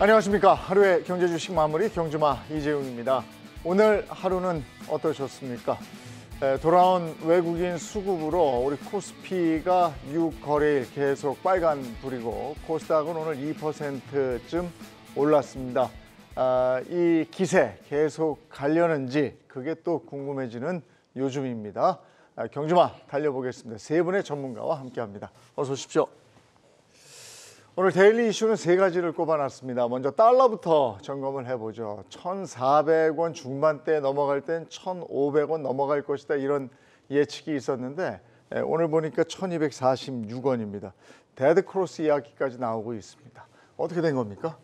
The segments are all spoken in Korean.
안녕하십니까. 하루의 경제 주식 마무리 경주마 이재용입니다. 오늘 하루는 어떠셨습니까? 돌아온 외국인 수급으로 우리 코스피가 6거래일 계속 빨간불이고 코스닥은 오늘 2%쯤 올랐습니다. 아, 이 기세 계속 가려는지 그게 또 궁금해지는 요즘입니다. 아, 경주마 달려보겠습니다. 세 분의 전문가와 함께합니다. 어서 오십시오. 오늘 데일리 이슈는 세 가지를 꼽아놨습니다. 먼저 달러부터 점검을 해보죠. 1,400원 중반대 넘어갈 땐 1,500원 넘어갈 것이다 이런 예측이 있었는데 예, 오늘 보니까 1,246원입니다. 데드크로스 이야기까지 나오고 있습니다. 어떻게 된 겁니까?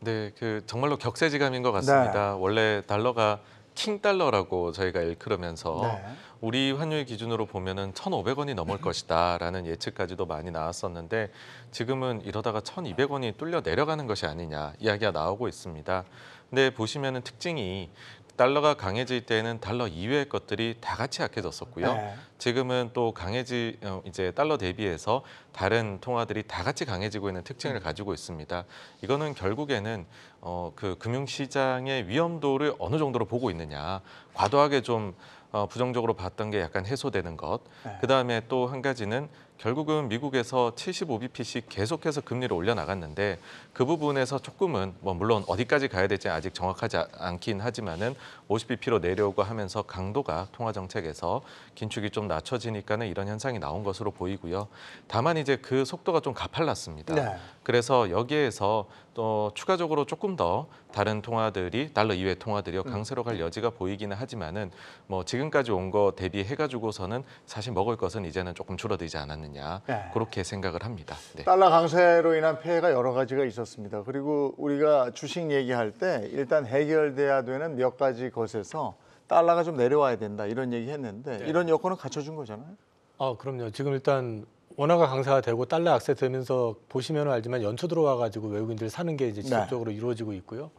네, 그 정말로 격세지감인 것 같습니다. 네. 원래 달러가 킹달러라고 저희가 일컬으면서 네. 우리 환율 기준으로 보면은 1,500원이 넘을 네. 것이다라는 예측까지도 많이 나왔었는데 지금은 이러다가 1,200원이 뚫려 내려가는 것이 아니냐 이야기가 나오고 있습니다. 근데 보시면은 특징이 달러가 강해질 때는 달러 이외의 것들이 다 같이 약해졌었고요. 네. 지금은 또 강해지 어, 이제 달러 대비해서 다른 통화들이 다 같이 강해지고 있는 특징을 음. 가지고 있습니다. 이거는 결국에는 어, 그 금융시장의 위험도를 어느 정도로 보고 있느냐. 과도하게 좀 어, 부정적으로 봤던 게 약간 해소되는 것. 네. 그 다음에 또 한 가지는 결국은 미국에서 75bp씩 계속해서 금리를 올려나갔는데 그 부분에서 조금은 뭐 물론 어디까지 가야 될지 아직 정확하지 않긴 하지만은 50bp로 내려오고 하면서 강도가 통화 정책에서 긴축이 좀 낮춰지니까는 이런 현상이 나온 것으로 보이고요. 다만 이제 그 속도가 좀 가팔랐습니다. 네. 그래서 여기에서 또 추가적으로 조금 더 다른 통화들이 달러 이외 통화들이요 음. 강세로 갈 여지가 보이기는 하지만은 뭐 지금까지 온 거 대비해 가지고서는 사실 먹을 것은 이제는 조금 줄어들지 않았는냐 않느냐 네. 그렇게 생각을 합니다. 네. 달러 강세로 인한 피해가 여러 가지가 있었습니다. 그리고 우리가 주식 얘기할 때 일단 해결돼야 되는 몇 가지 것에서 달러가 좀 내려와야 된다 이런 얘기 했는데 네. 이런 여건을 갖춰준 거잖아요. 아 그럼요. 지금 일단 원화가 강세가 되고 달러 약세 되면서 보시면 알지만 연초 들어와가지고 외국인들 사는 게 이제 네. 지속적으로 네. 이루어지고 있고요.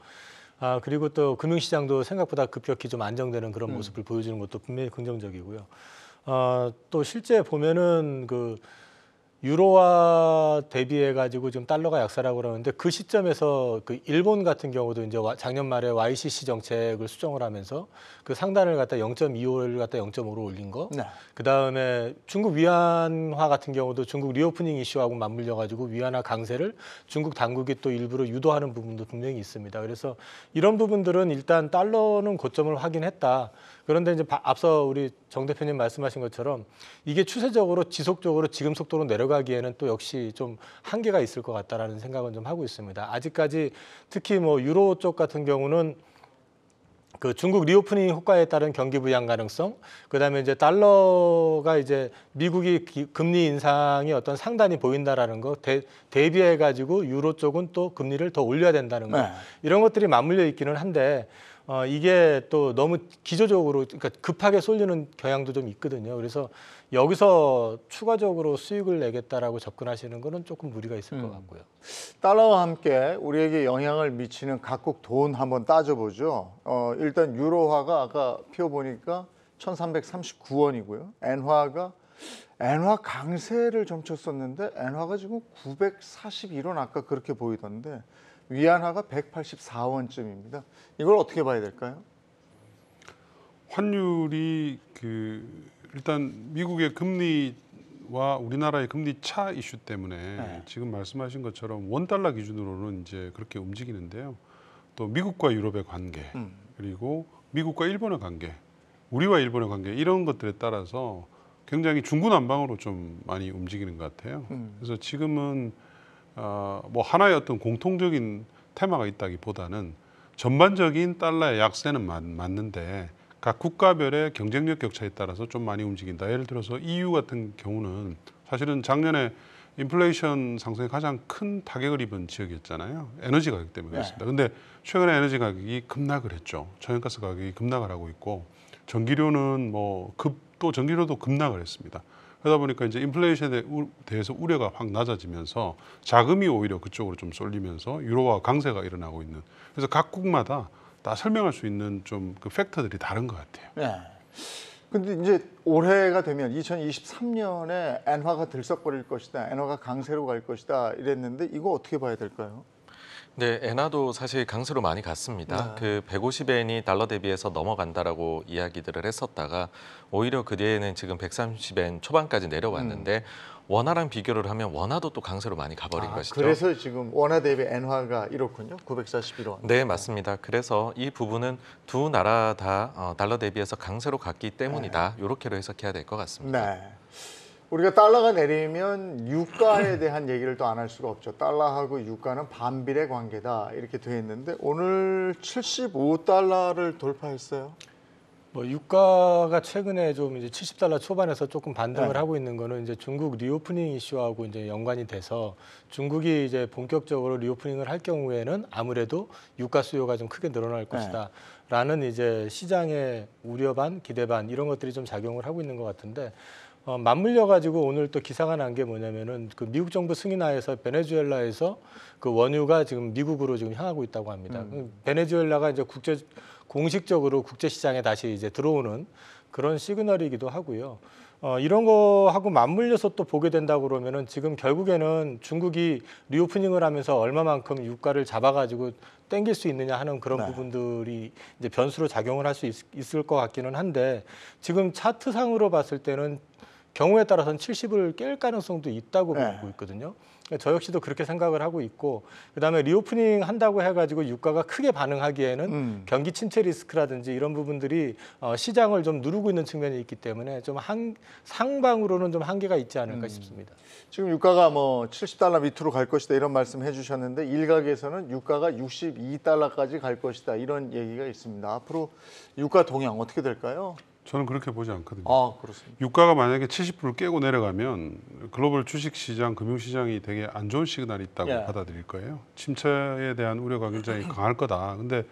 아 그리고 또 금융시장도 생각보다 급격히 좀 안정되는 그런 음. 모습을 음. 보여주는 것도 분명히 긍정적이고요. 어, 또 실제 보면은 그 유로화 대비해 가지고 지금 달러가 약세라고 그러는데 그 시점에서 그 일본 같은 경우도 이제 작년 말에 YCC 정책을 수정을 하면서 그 상단을 갖다 0.25를 갖다 0.5로 올린 거. 네. 그 다음에 중국 위안화 같은 경우도 중국 리오프닝 이슈하고 맞물려 가지고 위안화 강세를 중국 당국이 또 일부러 유도하는 부분도 분명히 있습니다. 그래서 이런 부분들은 일단 달러는 고점을 확인했다. 그런데 이제 앞서 우리 정 대표님 말씀하신 것처럼 이게 추세적으로 지속적으로 지금 속도로 내려가기에는 또 역시 좀 한계가 있을 것 같다라는 생각은 좀 하고 있습니다. 아직까지 특히 뭐 유로 쪽 같은 경우는 그 중국 리오프닝 효과에 따른 경기 부양 가능성, 그다음에 이제 달러가 이제 미국이 기, 금리 인상이 어떤 상단이 보인다라는 거 대, 대비해 가지고 유로 쪽은 또 금리를 더 올려야 된다는 거 네. 이런 것들이 맞물려 있기는 한데 어, 이게 또 너무 기조적으로 그러니까 급하게 쏠리는 경향도 좀 있거든요. 그래서 여기서 추가적으로 수익을 내겠다라고 접근하시는 것은 조금 무리가 있을 음. 것 같고요. 달러와 함께 우리에게 영향을 미치는 각국 돈 한번 따져보죠. 어, 일단 유로화가 아까 피 보니까 1339원이고요. 엔화가 엔화 강세를 점쳤었는데 엔화가 지금 941원 아까 그렇게 보이던데 위안화가 184원쯤입니다. 이걸 어떻게 봐야 될까요? 환율이 그 일단 미국의 금리와 우리나라의 금리 차 이슈 때문에 네. 지금 말씀하신 것처럼 원 달러 기준으로는 이제 그렇게 움직이는데요. 또 미국과 유럽의 관계 음. 그리고 미국과 일본의 관계, 우리와 일본의 관계 이런 것들에 따라서 굉장히 중구난방으로 좀 많이 움직이는 것 같아요. 음. 그래서 지금은 어, 뭐 하나의 어떤 공통적인 테마가 있다기보다는 전반적인 달러의 약세는 맞, 맞는데 각 국가별의 경쟁력 격차에 따라서 좀 많이 움직인다. 예를 들어서 EU 같은 경우는 사실은 작년에 인플레이션 상승에 가장 큰 타격을 입은 지역이었잖아요. 에너지 가격 때문에 네. 그렇습니다. 네. 근데 최근에 에너지 가격이 급락을 했죠. 천연가스 가격이 급락을 하고 있고 전기료는 뭐 급 또 전기료도 급락을 했습니다. 그러다 보니까 이제 인플레이션에 대해서 우려가 확 낮아지면서 자금이 오히려 그쪽으로 좀 쏠리면서 유로화 강세가 일어나고 있는 그래서 각국마다 다 설명할 수 있는 좀 그 팩터들이 다른 것 같아요. 네. 근데 이제 올해가 되면 2023년에 엔화가 들썩거릴 것이다, 엔화가 강세로 갈 것이다 이랬는데 이거 어떻게 봐야 될까요? 네, 엔화도 사실 강세로 많이 갔습니다. 네. 그 150엔이 달러 대비해서 넘어간다라고 이야기들을 했었다가 오히려 그 뒤에는 지금 130엔 초반까지 내려왔는데 음. 원화랑 비교를 하면 원화도 또 강세로 많이 가버린 아, 것이죠. 그래서 지금 원화 대비 엔화가 이렇군요. 941원. 네, 맞습니다. 그래서 이 부분은 두 나라 다 어, 달러 대비해서 강세로 갔기 때문이다. 네. 이렇게로 해석해야 될 것 같습니다. 네. 우리가 달러가 내리면 유가에 대한 얘기를 또 안 할 수가 없죠. 달러하고 유가는 반비례 관계다 이렇게 돼 있는데 오늘 75달러를 돌파했어요. 뭐 유가가 최근에 좀 이제 70달러 초반에서 조금 반등을 네. 하고 있는 거는 이제 중국 리오프닝 이슈하고 이제 연관이 돼서 중국이 이제 본격적으로 리오프닝을 할 경우에는 아무래도 유가 수요가 좀 크게 늘어날 것이다. 네. 라는 이제 시장의 우려 반 기대 반 이런 것들이 좀 작용을 하고 있는 것 같은데 어, 맞물려 가지고 오늘 또 기사가 난 게 뭐냐면은 그 미국 정부 승인하에서 베네수엘라에서 그 원유가 지금 미국으로 지금 향하고 있다고 합니다. 음. 음 베네수엘라가 이제 국제 공식적으로 국제 시장에 다시 이제 들어오는 그런 시그널이기도 하고요. 어, 이런 거하고 맞물려서 또 보게 된다 그러면은 지금 결국에는 중국이 리오프닝을 하면서 얼마만큼 유가를 잡아가지고 땡길 수 있느냐 하는 그런 네. 부분들이 이제 변수로 작용을 할 수 있을 것 같기는 한데 지금 차트상으로 봤을 때는 경우에 따라서는 70을 깰 가능성도 있다고 네. 보고 있거든요. 그러니까 저 역시도 그렇게 생각을 하고 있고 그다음에 리오프닝 한다고 해가지고 유가가 크게 반응하기에는 음. 경기 침체 리스크라든지 이런 부분들이 어, 시장을 좀 누르고 있는 측면이 있기 때문에 좀 한, 상방으로는 좀 한계가 있지 않을까 음. 싶습니다. 지금 유가가 뭐 70달러 밑으로 갈 것이다 이런 말씀 해주셨는데 일각에서는 유가가 62달러까지 갈 것이다 이런 얘기가 있습니다. 앞으로 유가 동향 어떻게 될까요? 저는 그렇게 보지 않거든요. 아, 그렇습니다. 유가가 만약에 7 0불 깨고 내려가면 글로벌 주식시장, 금융시장이 되게 안 좋은 시그널이 있다고 예. 받아들일 거예요. 침체에 대한 우려가 굉장히 강할 거다. 근데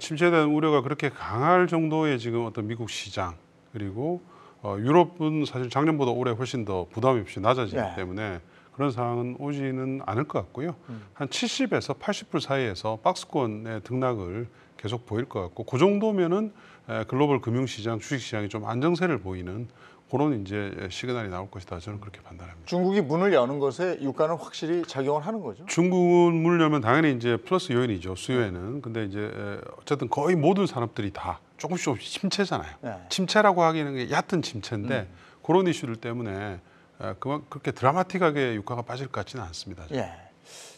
침체에 대한 우려가 그렇게 강할 정도의 지금 어떤 미국 시장 그리고 어, 유럽은 사실 작년보다 올해 훨씬 더 부담이 없이 낮아지기 예. 때문에 그런 상황은 오지는 않을 것 같고요. 음. 한 70에서 80불 사이에서 박스권의 등락을 계속 보일 것 같고 그 정도면은 글로벌 금융시장, 주식시장이 좀 안정세를 보이는 그런 이제 시그널이 나올 것이다 저는 그렇게 판단합니다. 중국이 문을 여는 것에 유가는 확실히 작용을 하는 거죠? 중국은 문을 열면 당연히 이제 플러스 요인이죠 수요에는. 근데 이제 어쨌든 거의 모든 산업들이 다 조금씩 조금씩 침체잖아요. 네. 침체라고 하기에는 얕은 침체인데 음. 그런 이슈들 때문에 그렇게 드라마틱하게 유가가 빠질 것 같지는 않습니다. 예.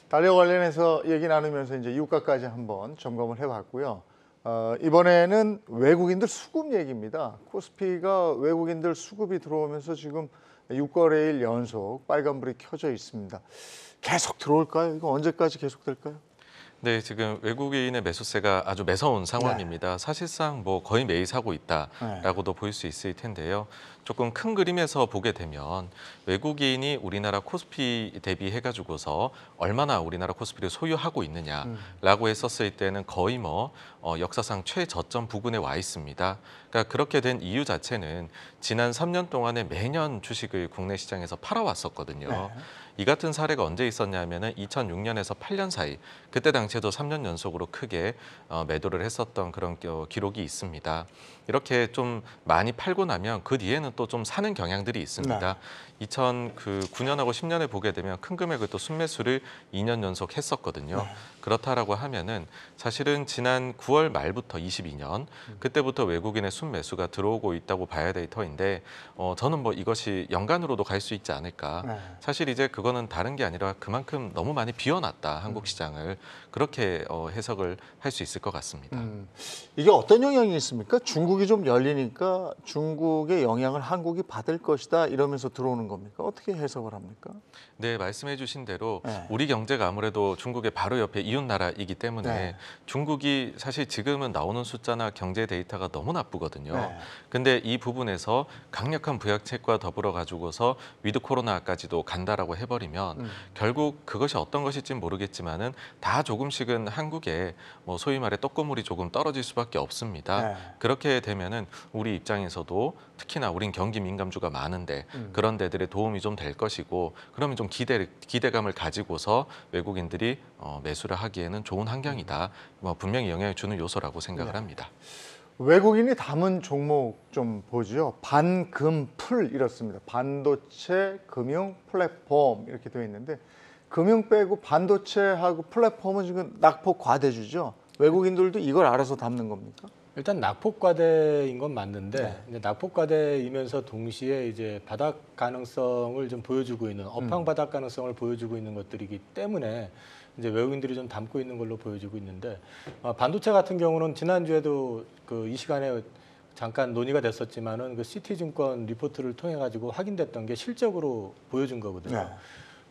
달러 관련해서 얘기 나누면서 이제 유가까지 한번 점검을 해봤고요. 어, 이번에는 외국인들 수급 얘기입니다. 코스피가 외국인들 수급이 들어오면서 지금 6거래일 연속 빨간불이 켜져 있습니다. 계속 들어올까요? 이거 언제까지 계속될까요? 네, 지금 외국인의 매수세가 아주 매서운 네. 상황입니다. 네. 사실상 뭐 거의 매일 사고 있다라고도 네. 보일 수 있을 텐데요. 조금 큰 그림에서 보게 되면 외국인이 우리나라 코스피 대비해가지고서 얼마나 우리나라 코스피를 소유하고 있느냐라고 음. 했었을 때는 거의 뭐 어, 역사상 최저점 부근에 와 있습니다. 그러니까 그렇게 된 이유 자체는 지난 3년 동안에 매년 주식을 국내 시장에서 팔아왔었거든요. 네. 이 같은 사례가 언제 있었냐면은 2006년에서 8년 사이 그때 당시에도 3년 연속으로 크게 어, 매도를 했었던 그런 기록이 있습니다. 이렇게 좀 많이 팔고 나면 그 뒤에는 또 좀 사는 경향들이 있습니다. 네. 2009년하고 그 10년에 보게 되면 큰 금액을 또 순매수를 2년 연속 했었거든요. 네. 그렇다라고 하면은 사실은 지난 9월 말부터 22년 음. 그때부터 외국인의 순매수가 들어오고 있다고 봐야 데이터인데 어, 저는 뭐 이것이 연간으로도 갈 수 있지 않을까. 네. 사실 이제 그거는 다른 게 아니라 그만큼 너무 많이 비워놨다 한국 음. 시장을 그렇게 어, 해석을 할 수 있을 것 같습니다. 음, 이게 어떤 영향이 있습니까? 중국이 좀 열리니까 중국의 영향을 한국이 받을 것이다 이러면서 들어오는 겁니까? 어떻게 해석을 합니까? 네, 말씀해 주신 대로 네. 우리 경제가 아무래도 중국의 바로 옆에 이웃 나라이기 때문에 네. 중국이 사실 지금은 나오는 숫자나 경제 데이터가 너무 나쁘거든요. 네. 근데 이 부분에서 강력한 부약책과 더불어 가지고서 위드 코로나까지도 간다라고 해버리면 음. 결국 그것이 어떤 것일진 모르겠지만은 다 조금씩은 한국에 뭐 소위 말해 떡고물이 조금 떨어질 수밖에 없습니다. 네. 그렇게 되면은 우리 입장에서도 특히나 우린 경기 민감주가 많은데 음. 그런 데들의 도움이 좀 될 것이고 그러면 좀좀 기대, 기대감을 가지고서 외국인들이 어, 매수를 하기에는 좋은 환경이다. 뭐 분명히 영향을 주는 요소라고 생각을 네. 합니다. 외국인이 담은 종목 좀 보죠. 반금풀 이렇습니다. 반도체, 금융, 플랫폼 이렇게 되어 있는데 금융 빼고 반도체하고 플랫폼은 지금 낙폭 과대주죠. 외국인들도 이걸 알아서 담는 겁니까? 일단 낙폭과대인 건 맞는데 네. 낙폭과대이면서 동시에 이제 바닥 가능성을 좀 보여주고 있는 업황 음. 바닥 가능성을 보여주고 있는 것들이기 때문에 이제 외국인들이 좀 담고 있는 걸로 보여지고 있는데 어, 반도체 같은 경우는 지난주에도 그 이 시간에 잠깐 논의가 됐었지만은 그 시티증권 리포트를 통해 가지고 확인됐던 게 실적으로 보여준 거거든요. 네.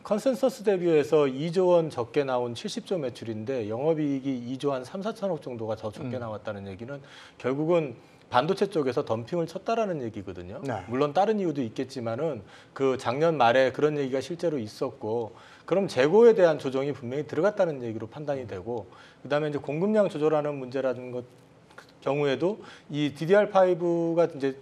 컨센서스 대비해서 2조 원 적게 나온 70조 매출인데 영업이익이 2조 한 3, 4천억 정도가 더 적게 음. 나왔다는 얘기는 결국은 반도체 쪽에서 덤핑을 쳤다라는 얘기거든요. 네. 물론 다른 이유도 있겠지만은 그 작년 말에 그런 얘기가 실제로 있었고 그럼 재고에 대한 조정이 분명히 들어갔다는 얘기로 판단이 음. 되고 그다음에 이제 공급량 조절하는 문제라는 것 경우에도 이 DDR5가 이제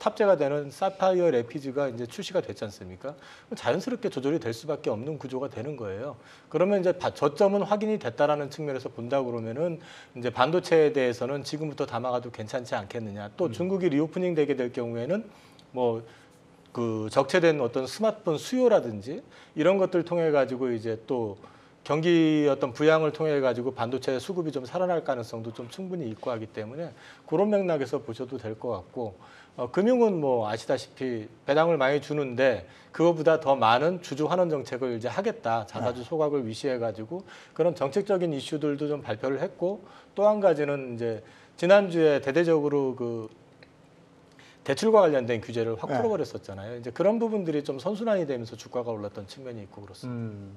탑재가 되는 사파이어 레피즈가 이제 출시가 됐지 않습니까? 자연스럽게 조절이 될 수밖에 없는 구조가 되는 거예요. 그러면 이제 저점은 확인이 됐다라는 측면에서 본다 그러면은 이제 반도체에 대해서는 지금부터 담아가도 괜찮지 않겠느냐. 또 음. 중국이 리오프닝 되게 될 경우에는 뭐 그 적체된 어떤 스마트폰 수요라든지 이런 것들 통해 가지고 이제 또 경기 어떤 부양을 통해 가지고 반도체 수급이 좀 살아날 가능성도 좀 충분히 있고 하기 때문에 그런 맥락에서 보셔도 될 것 같고 어, 금융은 뭐 아시다시피 배당을 많이 주는데 그거보다 더 많은 주주 환원 정책을 이제 하겠다. 자사주 네. 소각을 위시해 가지고 그런 정책적인 이슈들도 좀 발표를 했고 또 한 가지는 이제 지난주에 대대적으로 그 대출과 관련된 규제를 확 네. 풀어버렸었잖아요. 이제 그런 부분들이 좀 선순환이 되면서 주가가 올랐던 측면이 있고 그렇습니다. 음.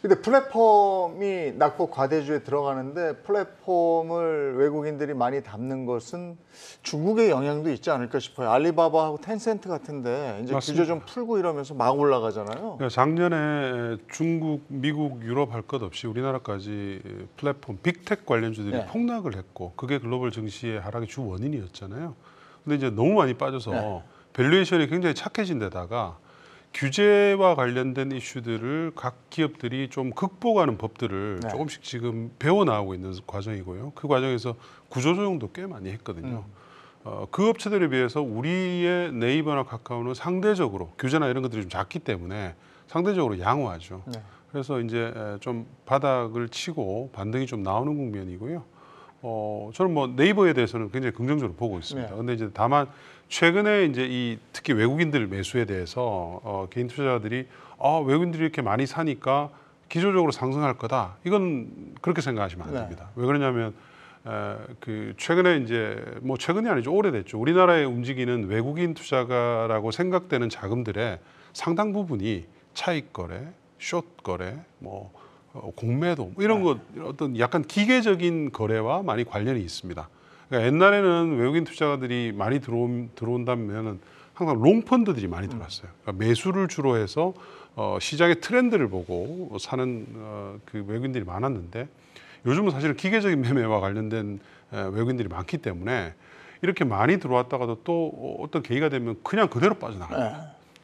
근데 플랫폼이 낙폭 과대주에 들어가는데 플랫폼을 외국인들이 많이 담는 것은 중국의 영향도 있지 않을까 싶어요. 알리바바하고 텐센트 같은데 이제 맞습니다. 규제 좀 풀고 이러면서 막 올라가잖아요. 네, 작년에 중국, 미국, 유럽 할 것 없이 우리나라까지 플랫폼 빅텍 관련주들이 네. 폭락을 했고 그게 글로벌 증시의 하락의 주 원인이었잖아요. 근데 이제 너무 많이 빠져서 네. 밸류에이션이 굉장히 착해진 데다가 규제와 관련된 이슈들을 각 기업들이 좀 극복하는 법들을 네. 조금씩 지금 배워 나오고 있는 과정이고요. 그 과정에서 구조 조정도 꽤 많이 했거든요. 음. 어, 그 업체들에 비해서 우리의 네이버나 카카오는 상대적으로 규제나 이런 것들이 좀 작기 때문에 상대적으로 양호하죠. 네. 그래서 이제 좀 바닥을 치고 반등이 좀 나오는 국면이고요. 어, 저는 뭐 네이버에 대해서는 굉장히 긍정적으로 보고 있습니다. 네. 근데 이제 다만 최근에 이제 이 특히 외국인들 매수에 대해서 어, 개인 투자자들이 아, 외국인들이 이렇게 많이 사니까 기조적으로 상승할 거다. 이건 그렇게 생각하시면 안 네. 됩니다. 왜 그러냐면 에, 그 최근에 이제 뭐 최근이 아니죠 오래됐죠. 우리나라에 움직이는 외국인 투자가라고 생각되는 자금들의 상당 부분이 차익 거래, 숏 거래, 뭐 어, 공매도 뭐 이런 네. 것 어떤 약간 기계적인 거래와 많이 관련이 있습니다. 그러니까 옛날에는 외국인 투자가들이 많이 들어온, 들어온다면은 항상 롱펀드들이 많이 음. 들어왔어요. 그러니까 매수를 주로 해서 어, 시장의 트렌드를 보고 뭐 사는 어, 그 외국인들이 많았는데 요즘은 사실은 기계적인 매매와 관련된 에, 외국인들이 많기 때문에 이렇게 많이 들어왔다가도 또 어, 어떤 계기가 되면 그냥 그대로 빠져나가요. 네.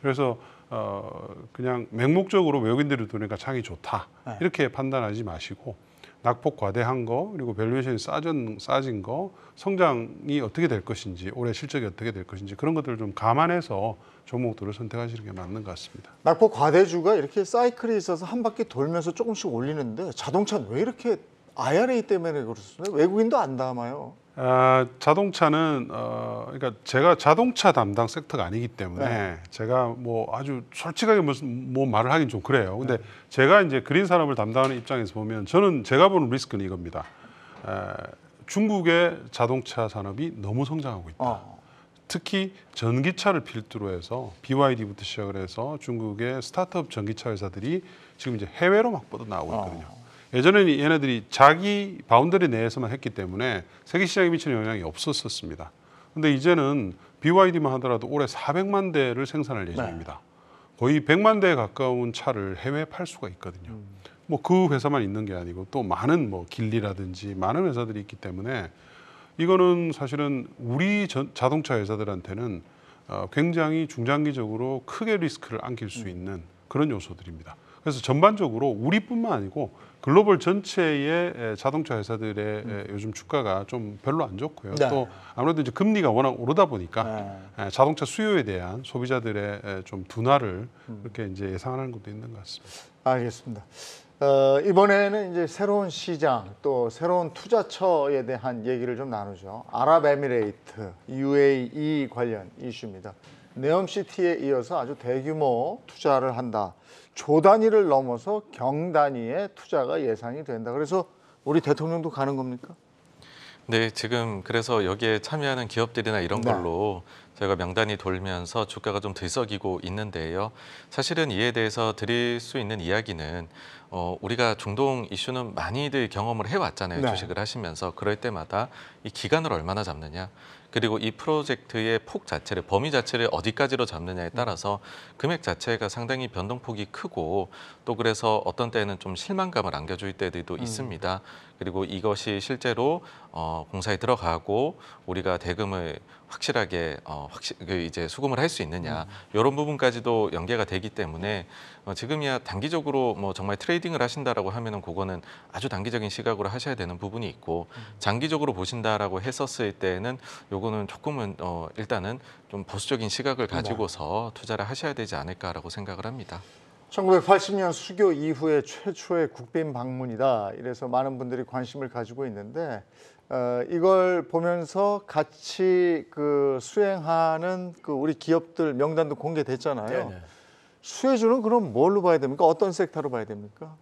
그래서 어, 그냥 맹목적으로 외국인들을 두니까 창이 좋다 네. 이렇게 판단하지 마시고 낙폭 과대한 거 그리고 밸류에이션이 싸진, 싸진 거 성장이 어떻게 될 것인지 올해 실적이 어떻게 될 것인지 그런 것들을 좀 감안해서 종목들을 선택하시는 게 맞는 것 같습니다. 낙폭 과대주가 이렇게 사이클이 있어서 한 바퀴 돌면서 조금씩 올리는데 자동차는 왜 이렇게 IRA 때문에 그렇습니까? 외국인도 안 담아요. 아, 자동차는 어, 그러니까 제가 자동차 담당 섹터가 아니기 때문에 네. 제가 뭐 아주 솔직하게 무슨 뭐 말을 하긴 좀 그래요. 근데 네. 제가 이제 그린 산업을 담당하는 입장에서 보면 저는 제가 보는 리스크는 이겁니다. 에, 중국의 자동차 산업이 너무 성장하고 있다. 어. 특히 전기차를 필두로 해서 BYD부터 시작을 해서 중국의 스타트업 전기차 회사들이 지금 이제 해외로 막 뻗어나오고 어. 있거든요. 어. 예전에는 얘네들이 자기 바운더리 내에서만 했기 때문에 세계 시장에 미치는 영향이 없었었습니다. 근데 이제는 BYD만 하더라도 올해 400만 대를 생산할 예정입니다. 네. 거의 100만 대에 가까운 차를 해외팔 수가 있거든요. 음. 뭐그 회사만 있는 게 아니고 또 많은 뭐 길리라든지 많은 회사들이 있기 때문에 이거는 사실은 우리 전, 자동차 회사들한테는 어, 굉장히 중장기적으로 크게 리스크를 안길 수 음. 있는 그런 요소들입니다. 그래서 전반적으로 우리뿐만 아니고 글로벌 전체의 자동차 회사들의 음. 요즘 주가가 좀 별로 안 좋고요. 네. 또 아무래도 이제 금리가 워낙 오르다 보니까 네. 자동차 수요에 대한 소비자들의 좀 둔화를 그렇게 음. 이제 예상하는 것도 있는 것 같습니다. 알겠습니다. 어, 이번에는 이제 새로운 시장 또 새로운 투자처에 대한 얘기를 좀 나누죠. 아랍에미레이트 UAE 관련 이슈입니다. 네엄시티에 이어서 아주 대규모 투자를 한다. 조 단위를 넘어서 경단위에 투자가 예상이 된다. 그래서 우리 대통령도 가는 겁니까? 네, 지금 그래서 여기에 참여하는 기업들이나 이런 네. 걸로 저희가 명단이 돌면서 주가가 좀 들썩이고 있는데요. 사실은 이에 대해서 드릴 수 있는 이야기는 어, 우리가 중동 이슈는 많이들 경험을 해왔잖아요. 네. 주식을 하시면서 그럴 때마다 이 기간을 얼마나 잡느냐. 그리고 이 프로젝트의 폭 자체를 범위 자체를 어디까지로 잡느냐에 따라서 금액 자체가 상당히 변동폭이 크고 또 그래서 어떤 때는 좀 실망감을 안겨줄 때들도 음. 있습니다. 그리고 이것이 실제로 어, 공사에 들어가고 우리가 대금을 확실하게 어, 확실 그 이제 수금을 할 수 있느냐 음. 이런 부분까지도 연계가 되기 때문에 어, 지금이야 단기적으로 뭐 정말 트레이딩을 하신다라고 하면은 그거는 아주 단기적인 시각으로 하셔야 되는 부분이 있고 음. 장기적으로 보신다라고 했었을 때는 요거는 조금은 어 일단은 좀 보수적인 시각을 네. 가지고서 투자를 하셔야 되지 않을까라고 생각을 합니다. 1980년 수교 이후에 최초의 국빈 방문이다. 이래서 많은 분들이 관심을 가지고 있는데 어, 이걸 보면서 같이 그 수행하는 그 우리 기업들 명단도 공개됐잖아요. 네네. 네. 수혜주는 그럼 뭘로 봐야 됩니까? 어떤 섹터로 봐야 됩니까?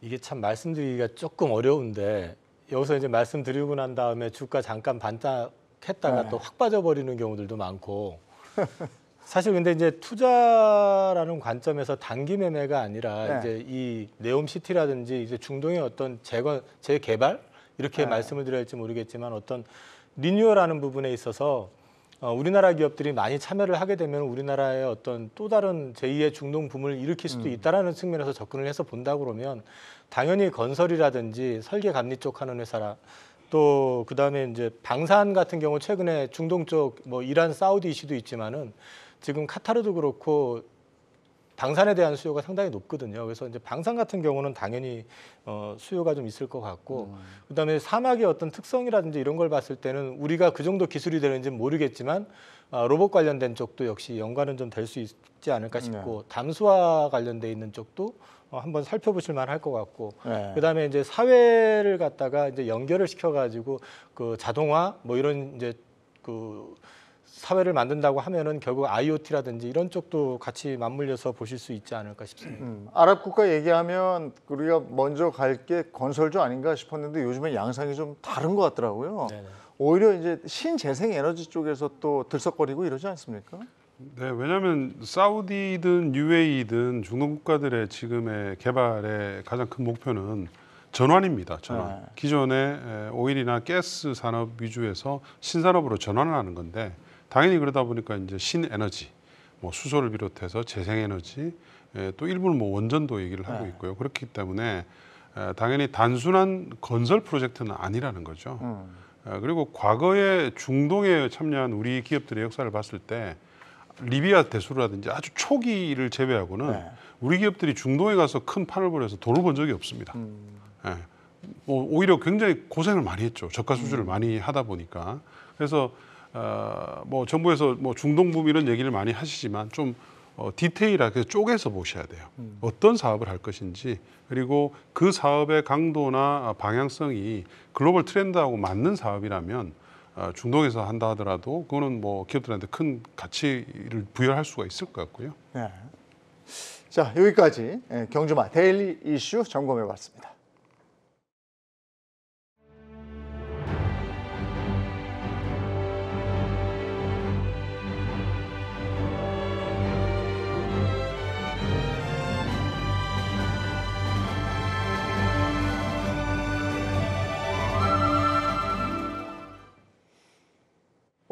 이게 참 말씀드리기가 조금 어려운데 여기서 이제 말씀드리고 난 다음에 주가 잠깐 반짝했다가 네. 또확 빠져버리는 경우들도 많고 사실 근데 이제 투자라는 관점에서 단기 매매가 아니라 네. 이제 이 네옴시티라든지 이제 중동의 어떤 재건 재개발 이렇게 네. 말씀을 드려야 할지 모르겠지만 어떤 리뉴얼하는 부분에 있어서 어, 우리나라 기업들이 많이 참여를 하게 되면 우리나라의 어떤 또 다른 제2의 중동 붐을 일으킬 수도 음. 있다라는 측면에서 접근을 해서 본다 고 그러면 당연히 건설이라든지 설계 감리 쪽 하는 회사라 또 그다음에 이제 방산 같은 경우 최근에 중동 쪽 뭐 이란 사우디 이슈도 있지만은 지금 카타르도 그렇고 방산에 대한 수요가 상당히 높거든요. 그래서 이제 방산 같은 경우는 당연히 어, 수요가 좀 있을 것 같고, 음. 그다음에 사막의 어떤 특성이라든지 이런 걸 봤을 때는 우리가 그 정도 기술이 되는지는 모르겠지만 아, 로봇 관련된 쪽도 역시 연관은 좀 될 수 있지 않을까 네. 싶고 네. 담수와 관련돼 있는 쪽도 어, 한번 살펴보실 만할 것 같고 네. 그다음에 이제 사회를 갖다가 이제 연결을 시켜가지고 그 자동화 뭐 이런 이제 그 사회를 만든다고 하면은 결국 IoT라든지 이런 쪽도 같이 맞물려서 보실 수 있지 않을까 싶습니다. 음, 아랍 국가 얘기하면 우리가 먼저 갈 게 건설주 아닌가 싶었는데 요즘에 양상이 좀 다른 것 같더라고요. 네네. 오히려 이제 신재생 에너지 쪽에서 또 들썩거리고 이러지 않습니까? 네, 왜냐하면 사우디든 UAE든 중동 국가들의 지금의 개발의 가장 큰 목표는 전환입니다. 전환. 네. 기존의 오일이나 가스 산업 위주에서 신산업으로 전환을 하는 건데 당연히 그러다 보니까 이제 신에너지, 뭐 수소를 비롯해서 재생에너지, 예, 또 일부는 뭐 원전도 얘기를 하고 네. 있고요. 그렇기 때문에 에, 예, 당연히 단순한 건설 프로젝트는 아니라는 거죠. 음. 예, 그리고 과거에 중동에 참여한 우리 기업들의 역사를 봤을 때 리비아 대수라든지 아주 초기를 제외하고는 네. 우리 기업들이 중동에 가서 큰 판을 벌여서 돈을 번 적이 없습니다. 음. 예. 뭐 오히려 굉장히 고생을 많이 했죠. 저가 수주를 음. 많이 하다 보니까. 그래서 어, 뭐 정부에서 뭐 중동붐 이런 얘기를 많이 하시지만 좀 어, 디테일하게 쪼개서 보셔야 돼요. 음. 어떤 사업을 할 것인지 그리고 그 사업의 강도나 방향성이 글로벌 트렌드하고 맞는 사업이라면 어, 중동에서 한다 하더라도 그거는 뭐 기업들한테 큰 가치를 부여할 수가 있을 것 같고요. 네. 자 여기까지 예, 경주마 데일리 이슈 점검해봤습니다.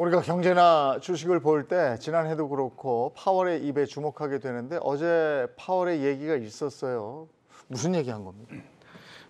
우리가 경제나 주식을 볼 때 지난해도 그렇고 파월의 입에 주목하게 되는데 어제 파월의 얘기가 있었어요. 무슨 얘기한 겁니까?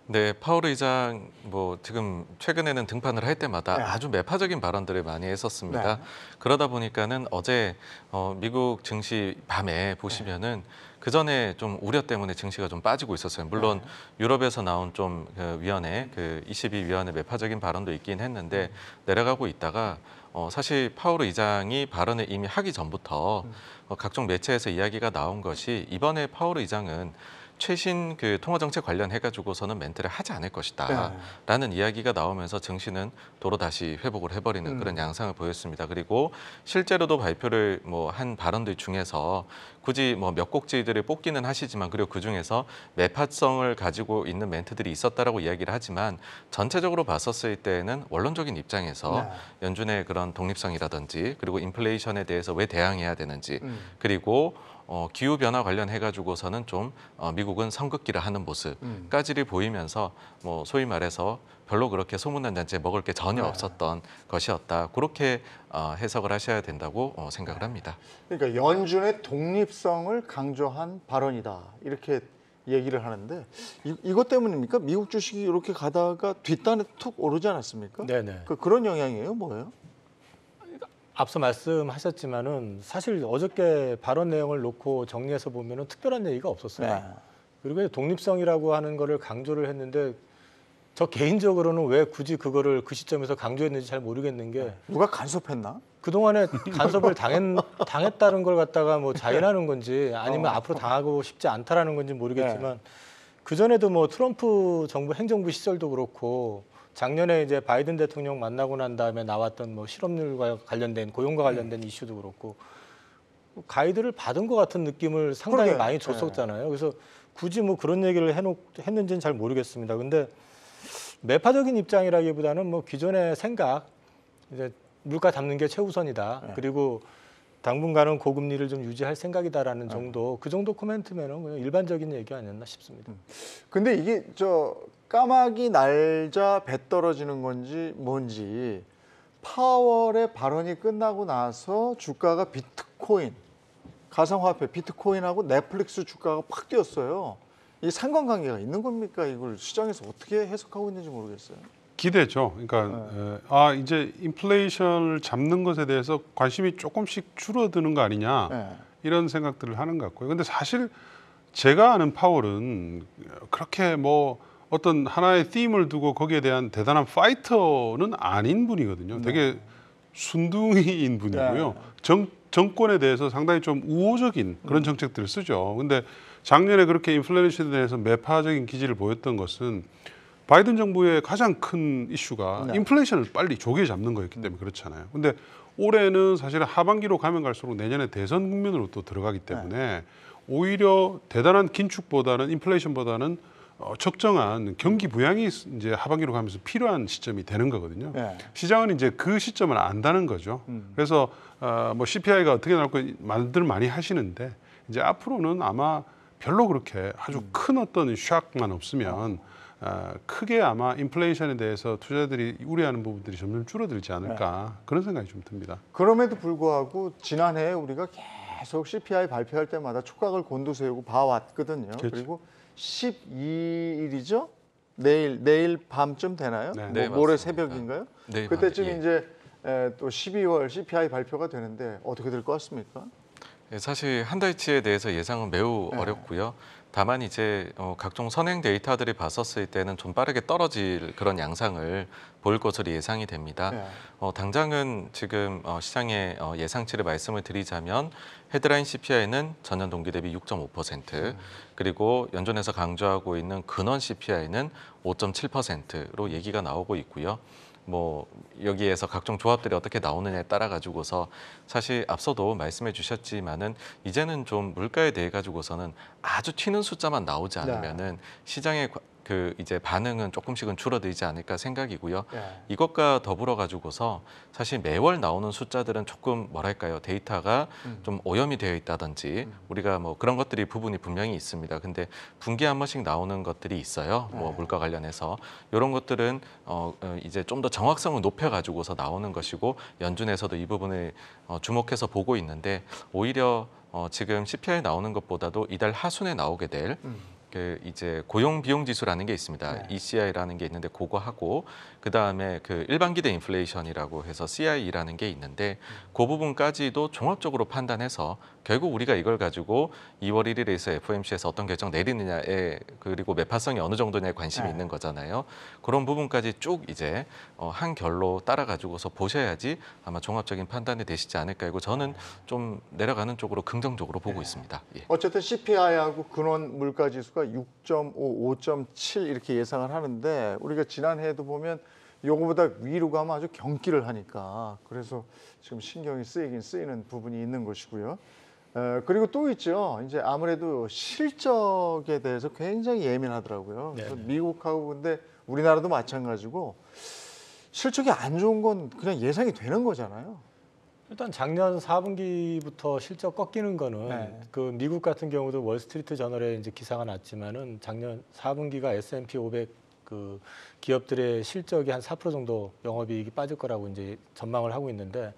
네, 파월 의장 뭐 지금 최근에는 등판을 할 때마다 네. 아주 매파적인 발언들을 많이 했었습니다. 네. 그러다 보니까는 어제 어, 미국 증시 밤에 보시면은 네. 그 전에 좀 우려 때문에 증시가 좀 빠지고 있었어요. 물론 네. 유럽에서 나온 좀 그 위원회 그22 위원회 매파적인 발언도 있긴 했는데 네. 내려가고 있다가. 어, 사실 파우로 의장이 발언을 이미 하기 전부터 음. 어, 각종 매체에서 이야기가 나온 것이 이번에 파우로 의장은 최신 그 통화 정책 관련해 가지고서는 멘트를 하지 않을 것이다라는 네. 이야기가 나오면서 증시는 도로 다시 회복을 해버리는 음. 그런 양상을 보였습니다. 그리고 실제로도 발표를 뭐 한 발언들 중에서 굳이 뭐 몇 곡지들을 뽑기는 하시지만 그리고 그중에서 매파성을 가지고 있는 멘트들이 있었다라고 이야기를 하지만 전체적으로 봤었을 때는 원론적인 입장에서 네. 연준의 그런 독립성이라든지 그리고 인플레이션에 대해서 왜 대항해야 되는지 음. 그리고 어, 기후 변화 관련해 가지고서는 좀 어, 미국은 성급기를 하는 모습까지를 음. 보이면서 뭐 소위 말해서 별로 그렇게 소문난 단체 먹을 게 전혀 네. 없었던 것이었다. 그렇게 어, 해석을 하셔야 된다고 어, 생각을 합니다. 그러니까 연준의 독립성을 강조한 발언이다. 이렇게 얘기를 하는데 이, 것 때문입니까? 미국 주식이 이렇게 가다가 뒷단에 툭 오르지 않았습니까? 네네. 네. 그, 그런 영향이에요, 뭐예요? 앞서 말씀하셨지만은 사실 어저께 발언 내용을 놓고 정리해서 보면은 특별한 얘기가 없었어요. 네. 그리고 독립성이라고 하는 거를 강조를 했는데 저 개인적으로는 왜 굳이 그거를 그 시점에서 강조했는지 잘 모르겠는 게 네. 누가 간섭했나? 그동안에 간섭을 당했, 당했다는 걸 갖다가 뭐 자인하는 건지 아니면 어. 앞으로 당하고 싶지 않다라는 건지 모르겠지만 네. 그전에도 뭐 트럼프 정부 행정부 시절도 그렇고 작년에 이제 바이든 대통령 만나고 난 다음에 나왔던 뭐 실업률과 관련된 고용과 관련된 음. 이슈도 그렇고 가이드를 받은 것 같은 느낌을 상당히 그러게 많이 네. 줬었잖아요. 그래서 굳이 뭐 그런 얘기를 해놓, 했는지는 잘 모르겠습니다. 근데 매파적인 입장이라기보다는 뭐 기존의 생각 이제 물가 잡는 게 최우선이다. 네. 그리고 당분간은 고금리를 좀 유지할 생각이다라는 네. 정도 네. 그 정도 코멘트면은 그냥 일반적인 얘기 아니었나 싶습니다. 음. 근데 이게 저 까마귀 날자 배 떨어지는 건지 뭔지 파월의 발언이 끝나고 나서 주가가 비트코인, 가상화폐 비트코인하고 넷플릭스 주가가 팍 뛰었어요. 이 상관관계가 있는 겁니까? 이걸 시장에서 어떻게 해석하고 있는지 모르겠어요. 기대죠. 그러니까 네. 아 이제 인플레이션을 잡는 것에 대해서 관심이 조금씩 줄어드는 거 아니냐 네. 이런 생각들을 하는 것 같고요. 근데 사실 제가 아는 파월은 그렇게 뭐 어떤 하나의 팀을 두고 거기에 대한 대단한 파이터는 아닌 분이거든요. 네. 되게 순둥이인 분이고요. 네. 정, 정권에 대해서 상당히 좀 우호적인 그런 음. 정책들을 쓰죠. 근데 작년에 그렇게 인플레이션에 대해서 매파적인 기질을 보였던 것은 바이든 정부의 가장 큰 이슈가 네. 인플레이션을 빨리 조기에 잡는 거였기 음. 때문에 그렇잖아요. 근데 올해는 사실 하반기로 가면 갈수록 내년에 대선 국면으로 또 들어가기 때문에 오히려 대단한 긴축보다는 인플레이션보다는 어, 적정한 경기 부양이 이제 하반기로 가면서 필요한 시점이 되는 거거든요. 네. 시장은 이제 그 시점을 안다는 거죠. 음. 그래서 어, 뭐 CPI가 어떻게 나올 거 말들 많이 하시는데 이제 앞으로는 아마 별로 그렇게 아주 음. 큰 어떤 샥만 없으면 어, 크게 아마 인플레이션에 대해서 투자들이 우려하는 부분들이 점점 줄어들지 않을까 네. 그런 생각이 좀 듭니다. 그럼에도 불구하고 지난해 우리가 계속 CPI 발표할 때마다 촉각을 곤두세우고 봐왔거든요. 그렇죠. 그리고 12일이죠? 내일 내일 밤쯤 되나요? 네. 뭐 네, 모레 새벽인가요? 네. 네, 그때쯤 밤, 예. 이제 에, 또 12월 CPI 발표가 되는데 어떻게 될 것 같습니까? 예, 사실 한 달치에 대해서 예상은 매우 네. 어렵고요. 다만 이제 어, 각종 선행 데이터들이 봤었을 때는 좀 빠르게 떨어질 그런 양상을 보일 것으로 예상이 됩니다. 네. 어, 당장은 지금 어, 시장의 어, 예상치를 말씀을 드리자면 헤드라인 CPI는 전년 동기 대비 6.5% 음. 그리고 연준에서 강조하고 있는 근원 CPI는 5.7%로 얘기가 나오고 있고요. 뭐 여기에서 각종 조합들이 어떻게 나오느냐에 따라 가지고서 사실 앞서도 말씀해 주셨지만은 이제는 좀 물가에 대해 가지고서는 아주 튀는 숫자만 나오지 네. 않으면은 시장에 그 이제 반응은 조금씩은 줄어들지 않을까 생각이고요. 예. 이것과 더불어 가지고서 사실 매월 나오는 숫자들은 조금 뭐랄까요 데이터가 음. 좀 오염이 되어 있다든지 음. 우리가 뭐 그런 것들이 부분이 분명히 있습니다. 근데 분기 한 번씩 나오는 것들이 있어요. 예. 뭐 네. 물가 관련해서 이런 것들은 어, 어 이제 좀 더 정확성을 높여 가지고서 나오는 것이고 연준에서도 이 부분을 어, 주목해서 보고 있는데 오히려 어, 지금 CPI 나오는 것보다도 이달 하순에 나오게 될 음. 그 이제 고용 비용 지수라는 게 있습니다. 네. ECI라는 게 있는데 그거 하고 그다음에 그 일반 기대 인플레이션이라고 해서 CIE라는 게 있는데 그 부분까지도 종합적으로 판단해서 결국 우리가 이걸 가지고 2월 1일에 서어 FOMC에서 어떤 결정 내리느냐에 그리고 매파성이 어느 정도냐에 관심이 네. 있는 거잖아요. 그런 부분까지 쭉 이제 어, 한 결로 따라 가지고서 보셔야지 아마 종합적인 판단이 되시지 않을까 이고 저는 좀 내려가는 쪽으로 긍정적으로 보고 네. 있습니다. 예. 어쨌든 CPI하고 근원 물가 지수가 6.5, 5.7 이렇게 예상을 하는데 우리가 지난해에도 보면 요거보다 위로 가면 아주 경기를 하니까 그래서 지금 신경이 쓰이긴 쓰이는 부분이 있는 것이고요. 에, 어, 그리고 또 있죠. 이제 아무래도 실적에 대해서 굉장히 예민하더라고요. 네. 그래서 미국하고 근데 우리나라도 마찬가지고 실적이 안 좋은 건 그냥 예상이 되는 거잖아요. 일단 작년 4분기부터 실적 꺾이는 거는 네. 그 미국 같은 경우도 월스트리트 저널에 이제 기사가 났지만은 작년 4분기가 S&P 500그 기업들의 실적이 한 4% 정도 영업이익이 빠질 거라고 이제 전망을 하고 있는데